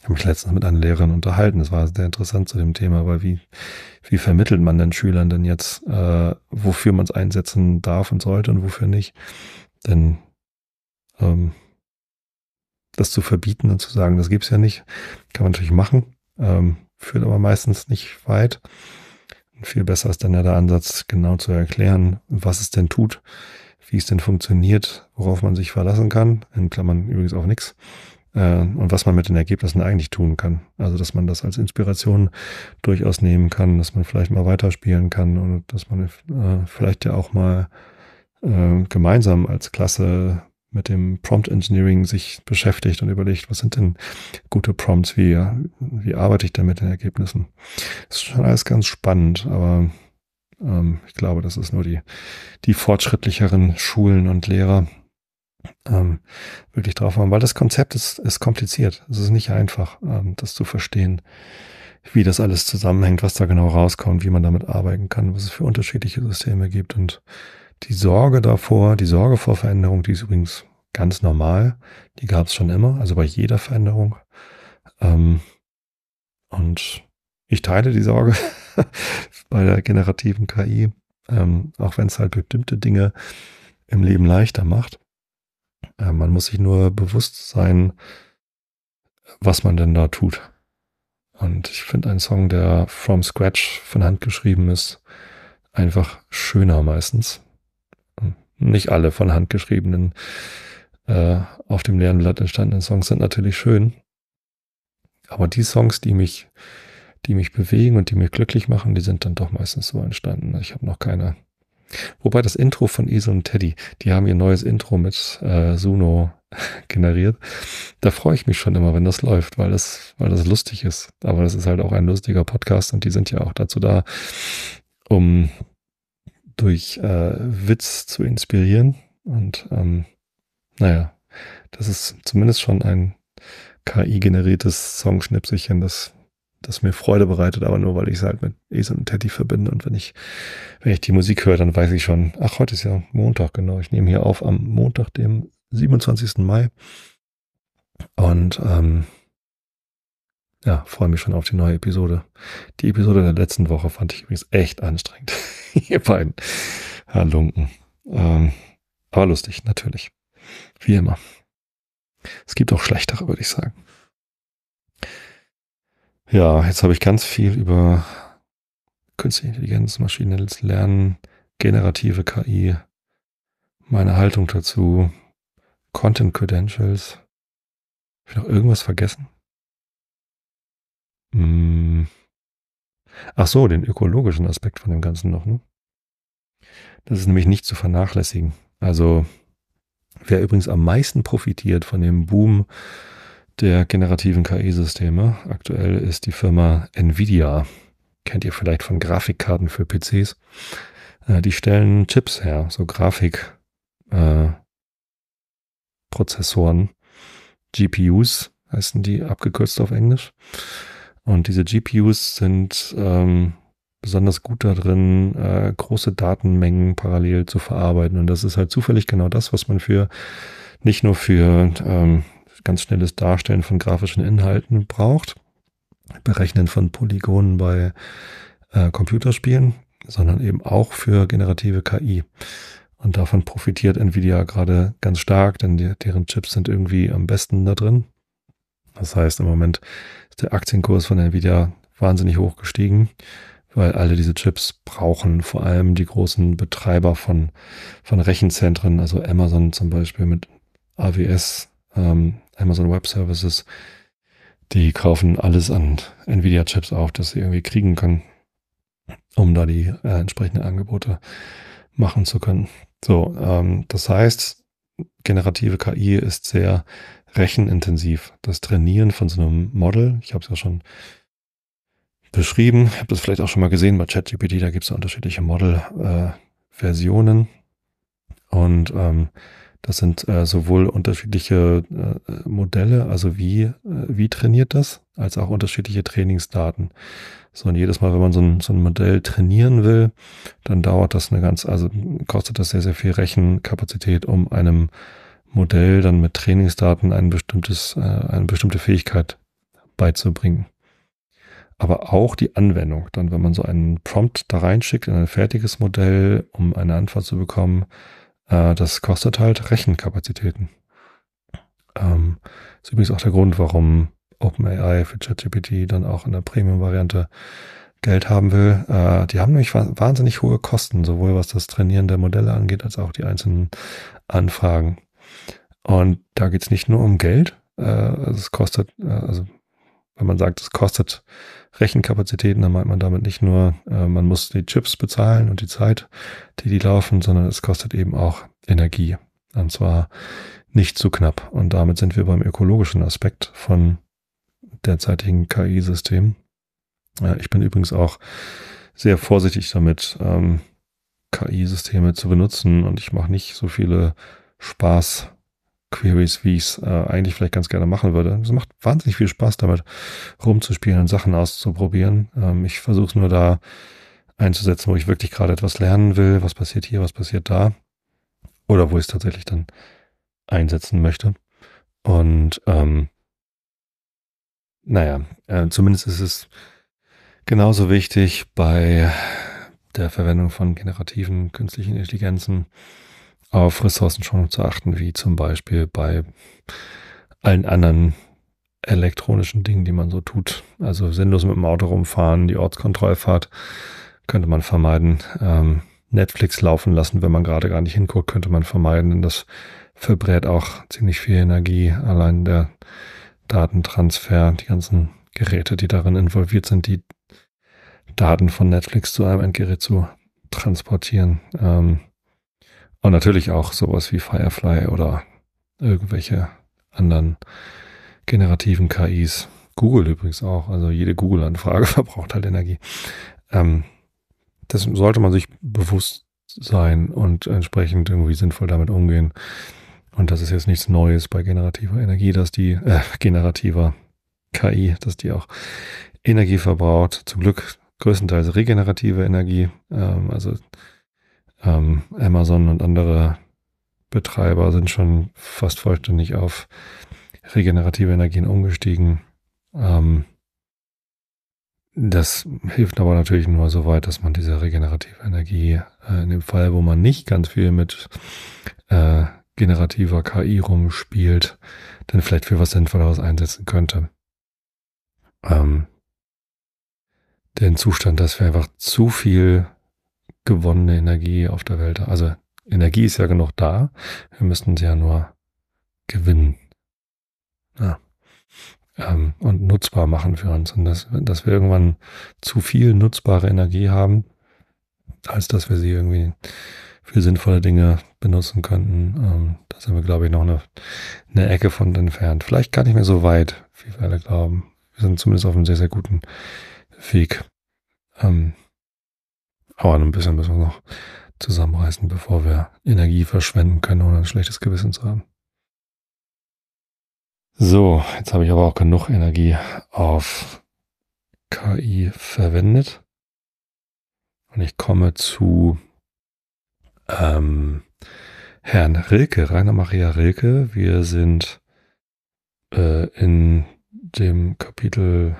ich habe mich letztens mit einer Lehrerin unterhalten, das war sehr interessant zu dem Thema, weil wie, wie vermittelt man den Schülern denn jetzt, äh, wofür man es einsetzen darf und sollte und wofür nicht? Denn ähm, das zu verbieten und zu sagen, das gibt's ja nicht, kann man natürlich machen, ähm, führt aber meistens nicht weit. Und viel besser ist dann ja der Ansatz, genau zu erklären, was es denn tut, wie es denn funktioniert, worauf man sich verlassen kann, in Klammern übrigens auch nichts äh, und was man mit den Ergebnissen eigentlich tun kann. Also, dass man das als Inspiration durchaus nehmen kann, dass man vielleicht mal weiterspielen kann und dass man äh, vielleicht ja auch mal äh, gemeinsam als Klasse mit dem Prompt Engineering sich beschäftigt und überlegt, was sind denn gute Prompts, wie, wie arbeite ich denn mit den Ergebnissen. Das ist schon alles ganz spannend, aber ähm, ich glaube, das ist nur die, die fortschrittlicheren Schulen und Lehrer, ähm, wirklich drauf haben, weil das Konzept ist, ist kompliziert. Es ist nicht einfach, ähm, das zu verstehen, wie das alles zusammenhängt, was da genau rauskommt, wie man damit arbeiten kann, was es für unterschiedliche Systeme gibt und die Sorge davor, die Sorge vor Veränderung, die ist übrigens ganz normal, die gab es schon immer, also bei jeder Veränderung. Ähm, und ich teile die Sorge bei der generativen KI, ähm, auch wenn es halt bestimmte Dinge im Leben leichter macht. Äh, man muss sich nur bewusst sein, was man denn da tut. Und ich finde einen Song, der from scratch von Hand geschrieben ist, einfach schöner meistens. Nicht alle von Hand geschriebenen, äh, auf dem leeren Blatt entstandenen Songs sind natürlich schön. Aber die Songs, die mich, die mich bewegen und die mich glücklich machen, die sind dann doch meistens so entstanden. Ich habe noch keine Wobei das Intro von Esel und Teddy, die haben ihr neues Intro mit äh, Suno generiert. Da freue ich mich schon immer, wenn das läuft, weil das, weil das lustig ist. Aber das ist halt auch ein lustiger Podcast und die sind ja auch dazu da, um durch äh, Witz zu inspirieren. Und ähm, naja, das ist zumindest schon ein KI-generiertes Songschnipselchen, das das mir Freude bereitet, aber nur weil ich es halt mit Esel und Teddy verbinde. Und wenn ich, wenn ich die Musik höre, dann weiß ich schon, ach, heute ist ja Montag, genau. Ich nehme hier auf am Montag, dem 27. Mai. Und ähm, ja, freue mich schon auf die neue Episode. Die Episode der letzten Woche fand ich übrigens echt anstrengend. Ihr beiden Halunken. Ähm, aber lustig, natürlich. Wie immer. Es gibt auch schlechtere, würde ich sagen. Ja, jetzt habe ich ganz viel über künstliche Intelligenz, maschinelles Lernen, generative KI, meine Haltung dazu, Content Credentials. Habe ich noch irgendwas vergessen? Hm. Ach so, den ökologischen Aspekt von dem Ganzen noch. Ne? Das ist nämlich nicht zu vernachlässigen. Also, wer übrigens am meisten profitiert von dem Boom der generativen KI-Systeme. Aktuell ist die Firma Nvidia, kennt ihr vielleicht von Grafikkarten für PCs, äh, die stellen Chips her, so Grafikprozessoren, äh, GPUs heißen die abgekürzt auf Englisch. Und diese GPUs sind ähm, besonders gut darin, äh, große Datenmengen parallel zu verarbeiten. Und das ist halt zufällig genau das, was man für nicht nur für ähm, ganz schnelles Darstellen von grafischen Inhalten braucht, Berechnen von Polygonen bei äh, Computerspielen, sondern eben auch für generative KI. Und davon profitiert Nvidia gerade ganz stark, denn die, deren Chips sind irgendwie am besten da drin. Das heißt, im Moment ist der Aktienkurs von Nvidia wahnsinnig hoch gestiegen, weil alle diese Chips brauchen, vor allem die großen Betreiber von, von Rechenzentren, also Amazon zum Beispiel mit AWS, ähm, Amazon Web Services, die kaufen alles an Nvidia-Chips auf, das sie irgendwie kriegen können, um da die äh, entsprechenden Angebote machen zu können. So, ähm, das heißt, generative KI ist sehr rechenintensiv. Das Trainieren von so einem Model, ich habe es ja schon beschrieben, ich habe das vielleicht auch schon mal gesehen bei ChatGPT, da gibt es ja unterschiedliche Model-Versionen. Äh, und ähm, das sind äh, sowohl unterschiedliche äh, Modelle, also wie, äh, wie trainiert das, als auch unterschiedliche Trainingsdaten. So, und jedes Mal, wenn man so ein, so ein Modell trainieren will, dann dauert das eine ganz, also kostet das sehr, sehr viel Rechenkapazität, um einem Modell dann mit Trainingsdaten ein bestimmtes, äh, eine bestimmte Fähigkeit beizubringen. Aber auch die Anwendung, dann, wenn man so einen Prompt da reinschickt in ein fertiges Modell, um eine Antwort zu bekommen, äh, das kostet halt Rechenkapazitäten. Ähm, ist übrigens auch der Grund, warum OpenAI für ChatGPT dann auch in der Premium-Variante Geld haben will. Äh, die haben nämlich wahnsinnig hohe Kosten, sowohl was das Trainieren der Modelle angeht, als auch die einzelnen Anfragen. Und da geht es nicht nur um Geld. Äh, also es kostet, äh, also wenn man sagt, es kostet Rechenkapazitäten. Da meint man damit nicht nur, äh, man muss die Chips bezahlen und die Zeit, die die laufen, sondern es kostet eben auch Energie. Und zwar nicht zu knapp. Und damit sind wir beim ökologischen Aspekt von derzeitigen KI-Systemen. Äh, ich bin übrigens auch sehr vorsichtig damit, ähm, KI-Systeme zu benutzen und ich mache nicht so viele Spaß Queries, wie ich es äh, eigentlich vielleicht ganz gerne machen würde. Es macht wahnsinnig viel Spaß, damit rumzuspielen und Sachen auszuprobieren. Ähm, ich versuche es nur da einzusetzen, wo ich wirklich gerade etwas lernen will, was passiert hier, was passiert da. Oder wo ich es tatsächlich dann einsetzen möchte. Und ähm, naja, äh, zumindest ist es genauso wichtig bei der Verwendung von generativen künstlichen Intelligenzen auf Ressourcenschonung zu achten, wie zum Beispiel bei allen anderen elektronischen Dingen, die man so tut. Also sinnlos mit dem Auto rumfahren, die Ortskontrollfahrt könnte man vermeiden. Ähm, Netflix laufen lassen, wenn man gerade gar nicht hinguckt, könnte man vermeiden, denn das verbrät auch ziemlich viel Energie. Allein der Datentransfer, die ganzen Geräte, die darin involviert sind, die Daten von Netflix zu einem Endgerät zu transportieren. Ähm, und natürlich auch sowas wie Firefly oder irgendwelche anderen generativen KIs. Google übrigens auch. Also jede Google-Anfrage verbraucht halt Energie. Ähm, das sollte man sich bewusst sein und entsprechend irgendwie sinnvoll damit umgehen. Und das ist jetzt nichts Neues bei generativer Energie, dass die, äh, generativer KI, dass die auch Energie verbraucht. Zum Glück größtenteils regenerative Energie. Ähm, also ähm, Amazon und andere Betreiber sind schon fast vollständig auf regenerative Energien umgestiegen. Ähm, das hilft aber natürlich nur so weit, dass man diese regenerative Energie äh, in dem Fall, wo man nicht ganz viel mit äh, generativer KI rumspielt, dann vielleicht für was Sinnvolleres einsetzen könnte. Ähm, den Zustand, dass wir einfach zu viel gewonnene Energie auf der Welt. Also Energie ist ja genug da. Wir müssen sie ja nur gewinnen. Ja. Ähm, und nutzbar machen für uns. Und dass, dass wir irgendwann zu viel nutzbare Energie haben, als dass wir sie irgendwie für sinnvolle Dinge benutzen könnten. Ähm, da sind wir, glaube ich, noch eine, eine Ecke von entfernt. Vielleicht gar nicht mehr so weit, wie wir alle glauben. Wir sind zumindest auf einem sehr, sehr guten Weg. Ähm, aber ein bisschen müssen wir noch zusammenreißen, bevor wir Energie verschwenden können, ohne ein schlechtes Gewissen zu haben. So, jetzt habe ich aber auch genug Energie auf KI verwendet. Und ich komme zu ähm, Herrn Rilke, Rainer Maria Rilke. Wir sind äh, in dem Kapitel,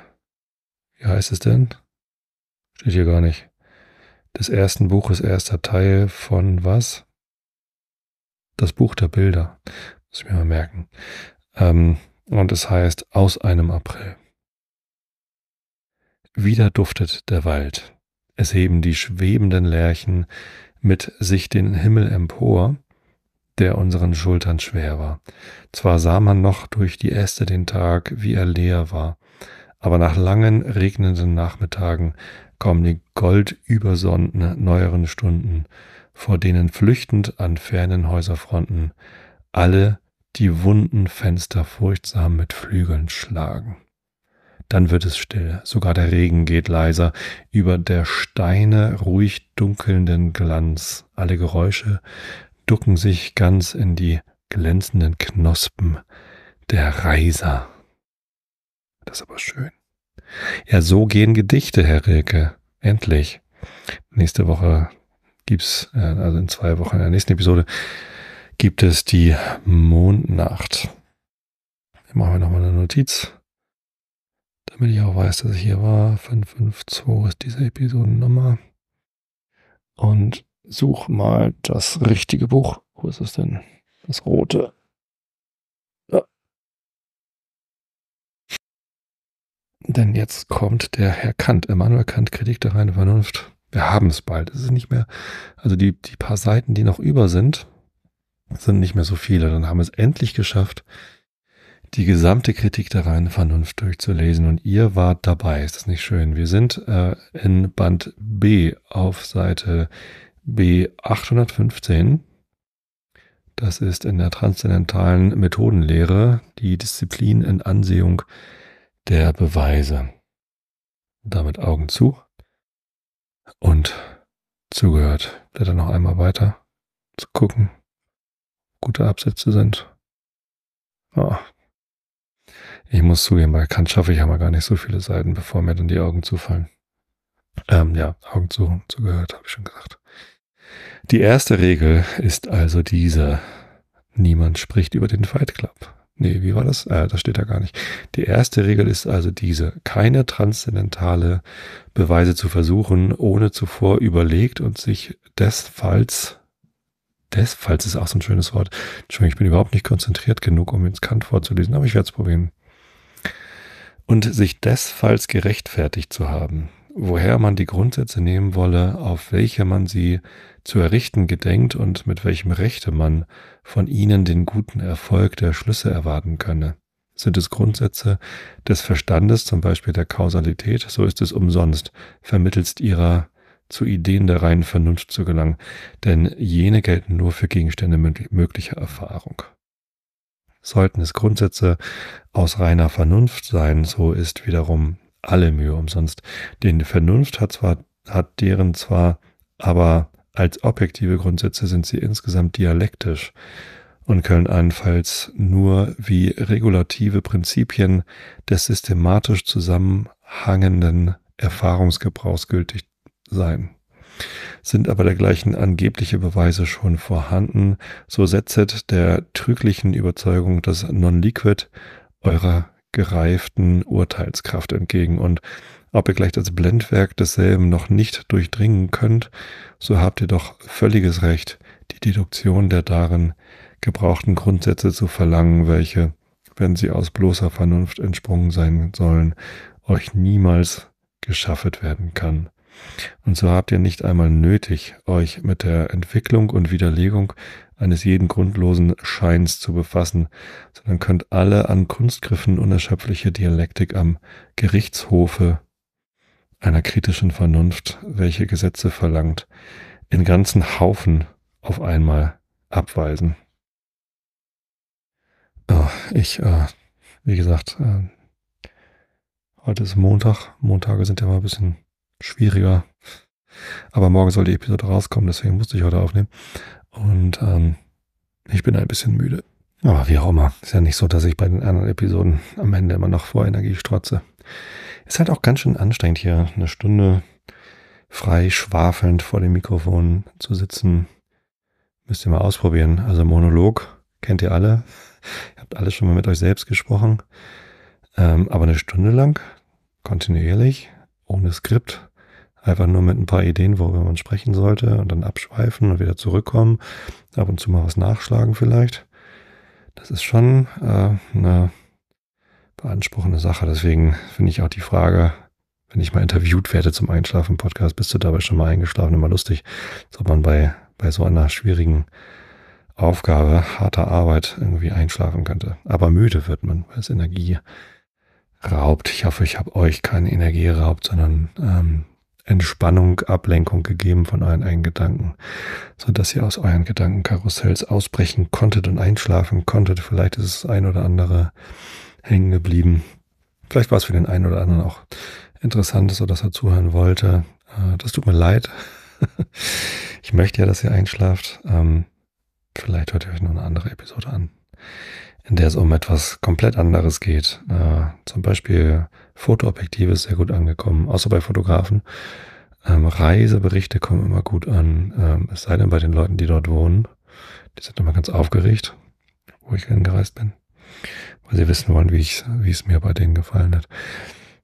wie heißt es denn? Steht hier gar nicht des ersten Buches, erster Teil von was? Das Buch der Bilder. Muss ich mir mal merken. Ähm, und es heißt Aus einem April. Wieder duftet der Wald. Es heben die schwebenden Lerchen mit sich den Himmel empor, der unseren Schultern schwer war. Zwar sah man noch durch die Äste den Tag, wie er leer war, aber nach langen regnenden Nachmittagen kommen die goldübersonnten neueren Stunden, vor denen flüchtend an fernen Häuserfronten alle die wunden Fenster furchtsam mit Flügeln schlagen. Dann wird es still, sogar der Regen geht leiser, über der Steine ruhig dunkelnden Glanz, alle Geräusche ducken sich ganz in die glänzenden Knospen der Reiser. Das ist aber schön. Ja, so gehen Gedichte, Herr Rilke. Endlich. Nächste Woche gibt's, äh, also in zwei Wochen, in der nächsten Episode gibt es die Mondnacht. Hier machen wir nochmal eine Notiz, damit ich auch weiß, dass ich hier war. 552 ist diese Episodennummer. Und such mal das richtige Buch. Wo ist es denn? Das rote. Denn jetzt kommt der Herr Kant, Immanuel Kant, Kritik der reinen Vernunft. Wir haben es bald. Es ist nicht mehr, also die, die paar Seiten, die noch über sind, sind nicht mehr so viele. Dann haben wir es endlich geschafft, die gesamte Kritik der reinen Vernunft durchzulesen. Und ihr wart dabei. Ist das nicht schön? Wir sind äh, in Band B auf Seite B815. Das ist in der transzendentalen Methodenlehre die Disziplin in Ansehung der Beweise. Damit Augen zu und zugehört. Blätter noch einmal weiter zu gucken. Gute Absätze sind. Oh. Ich muss zugeben, bei kann schaffe ich ja mal gar nicht so viele Seiten, bevor mir dann die Augen zufallen. Ähm, ja, Augen zu, zugehört, habe ich schon gesagt. Die erste Regel ist also diese. Niemand spricht über den Fight Club. Nee, wie war das? Äh, das steht da gar nicht. Die erste Regel ist also diese, keine transzendentale Beweise zu versuchen, ohne zuvor überlegt und sich desfalls, desfalls ist auch so ein schönes Wort. Entschuldigung, ich bin überhaupt nicht konzentriert genug, um ins Kant vorzulesen, aber ich werde es probieren. Und sich desfalls gerechtfertigt zu haben woher man die Grundsätze nehmen wolle, auf welche man sie zu errichten gedenkt und mit welchem Rechte man von ihnen den guten Erfolg der Schlüsse erwarten könne. Sind es Grundsätze des Verstandes, zum Beispiel der Kausalität, so ist es umsonst, vermittelst ihrer zu Ideen der reinen Vernunft zu gelangen, denn jene gelten nur für Gegenstände möglicher Erfahrung. Sollten es Grundsätze aus reiner Vernunft sein, so ist wiederum alle Mühe umsonst. Denn Vernunft hat zwar, hat deren zwar, aber als objektive Grundsätze sind sie insgesamt dialektisch und können allenfalls nur wie regulative Prinzipien des systematisch zusammenhangenden Erfahrungsgebrauchs gültig sein. Sind aber dergleichen angebliche Beweise schon vorhanden, so setzet der trüglichen Überzeugung das Non-Liquid eurer gereiften Urteilskraft entgegen. Und ob ihr gleich das Blendwerk desselben noch nicht durchdringen könnt, so habt ihr doch völliges Recht, die Deduktion der darin gebrauchten Grundsätze zu verlangen, welche, wenn sie aus bloßer Vernunft entsprungen sein sollen, euch niemals geschaffet werden kann. Und so habt ihr nicht einmal nötig, euch mit der Entwicklung und Widerlegung eines jeden grundlosen Scheins zu befassen, sondern könnt alle an Kunstgriffen unerschöpfliche Dialektik am Gerichtshofe einer kritischen Vernunft, welche Gesetze verlangt, in ganzen Haufen auf einmal abweisen. Oh, ich, äh, wie gesagt, äh, heute ist Montag. Montage sind ja mal ein bisschen schwieriger. Aber morgen soll die Episode rauskommen, deswegen musste ich heute aufnehmen. Und ähm, ich bin ein bisschen müde. Aber wie auch immer, ist ja nicht so, dass ich bei den anderen Episoden am Ende immer noch vor Energie strotze. Ist halt auch ganz schön anstrengend hier eine Stunde frei schwafelnd vor dem Mikrofon zu sitzen. Müsst ihr mal ausprobieren. Also Monolog kennt ihr alle. Ihr habt alle schon mal mit euch selbst gesprochen. Ähm, aber eine Stunde lang, kontinuierlich, ohne Skript, Einfach nur mit ein paar Ideen, worüber man sprechen sollte und dann abschweifen und wieder zurückkommen. Ab und zu mal was nachschlagen vielleicht. Das ist schon äh, eine beanspruchende Sache. Deswegen finde ich auch die Frage, wenn ich mal interviewt werde zum Einschlafen Podcast, bist du dabei schon mal eingeschlafen? Immer lustig, als ob man bei, bei so einer schwierigen Aufgabe, harter Arbeit irgendwie einschlafen könnte. Aber müde wird man, weil es Energie raubt. Ich hoffe, ich habe euch keine Energie raubt, sondern ähm, Entspannung, Ablenkung gegeben von euren eigenen Gedanken, sodass ihr aus euren Gedankenkarussells ausbrechen konntet und einschlafen konntet. Vielleicht ist es ein oder andere hängen geblieben. Vielleicht war es für den einen oder anderen auch interessant, so dass er zuhören wollte. Äh, das tut mir leid. Ich möchte ja, dass ihr einschlaft. Ähm, vielleicht hört ihr euch noch eine andere Episode an, in der es um etwas komplett anderes geht. Äh, zum Beispiel Fotoobjektive ist sehr gut angekommen, außer bei Fotografen. Ähm, Reiseberichte kommen immer gut an, ähm, es sei denn bei den Leuten, die dort wohnen. Die sind immer ganz aufgeregt, wo ich hingereist bin, weil sie wissen wollen, wie, ich, wie es mir bei denen gefallen hat.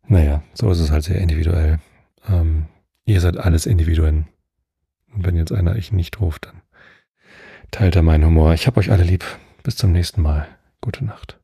Naja, so ist es halt sehr individuell. Ähm, ihr seid alles Individuen. Und wenn jetzt einer ich nicht ruft, dann teilt er meinen Humor. Ich hab euch alle lieb. Bis zum nächsten Mal. Gute Nacht.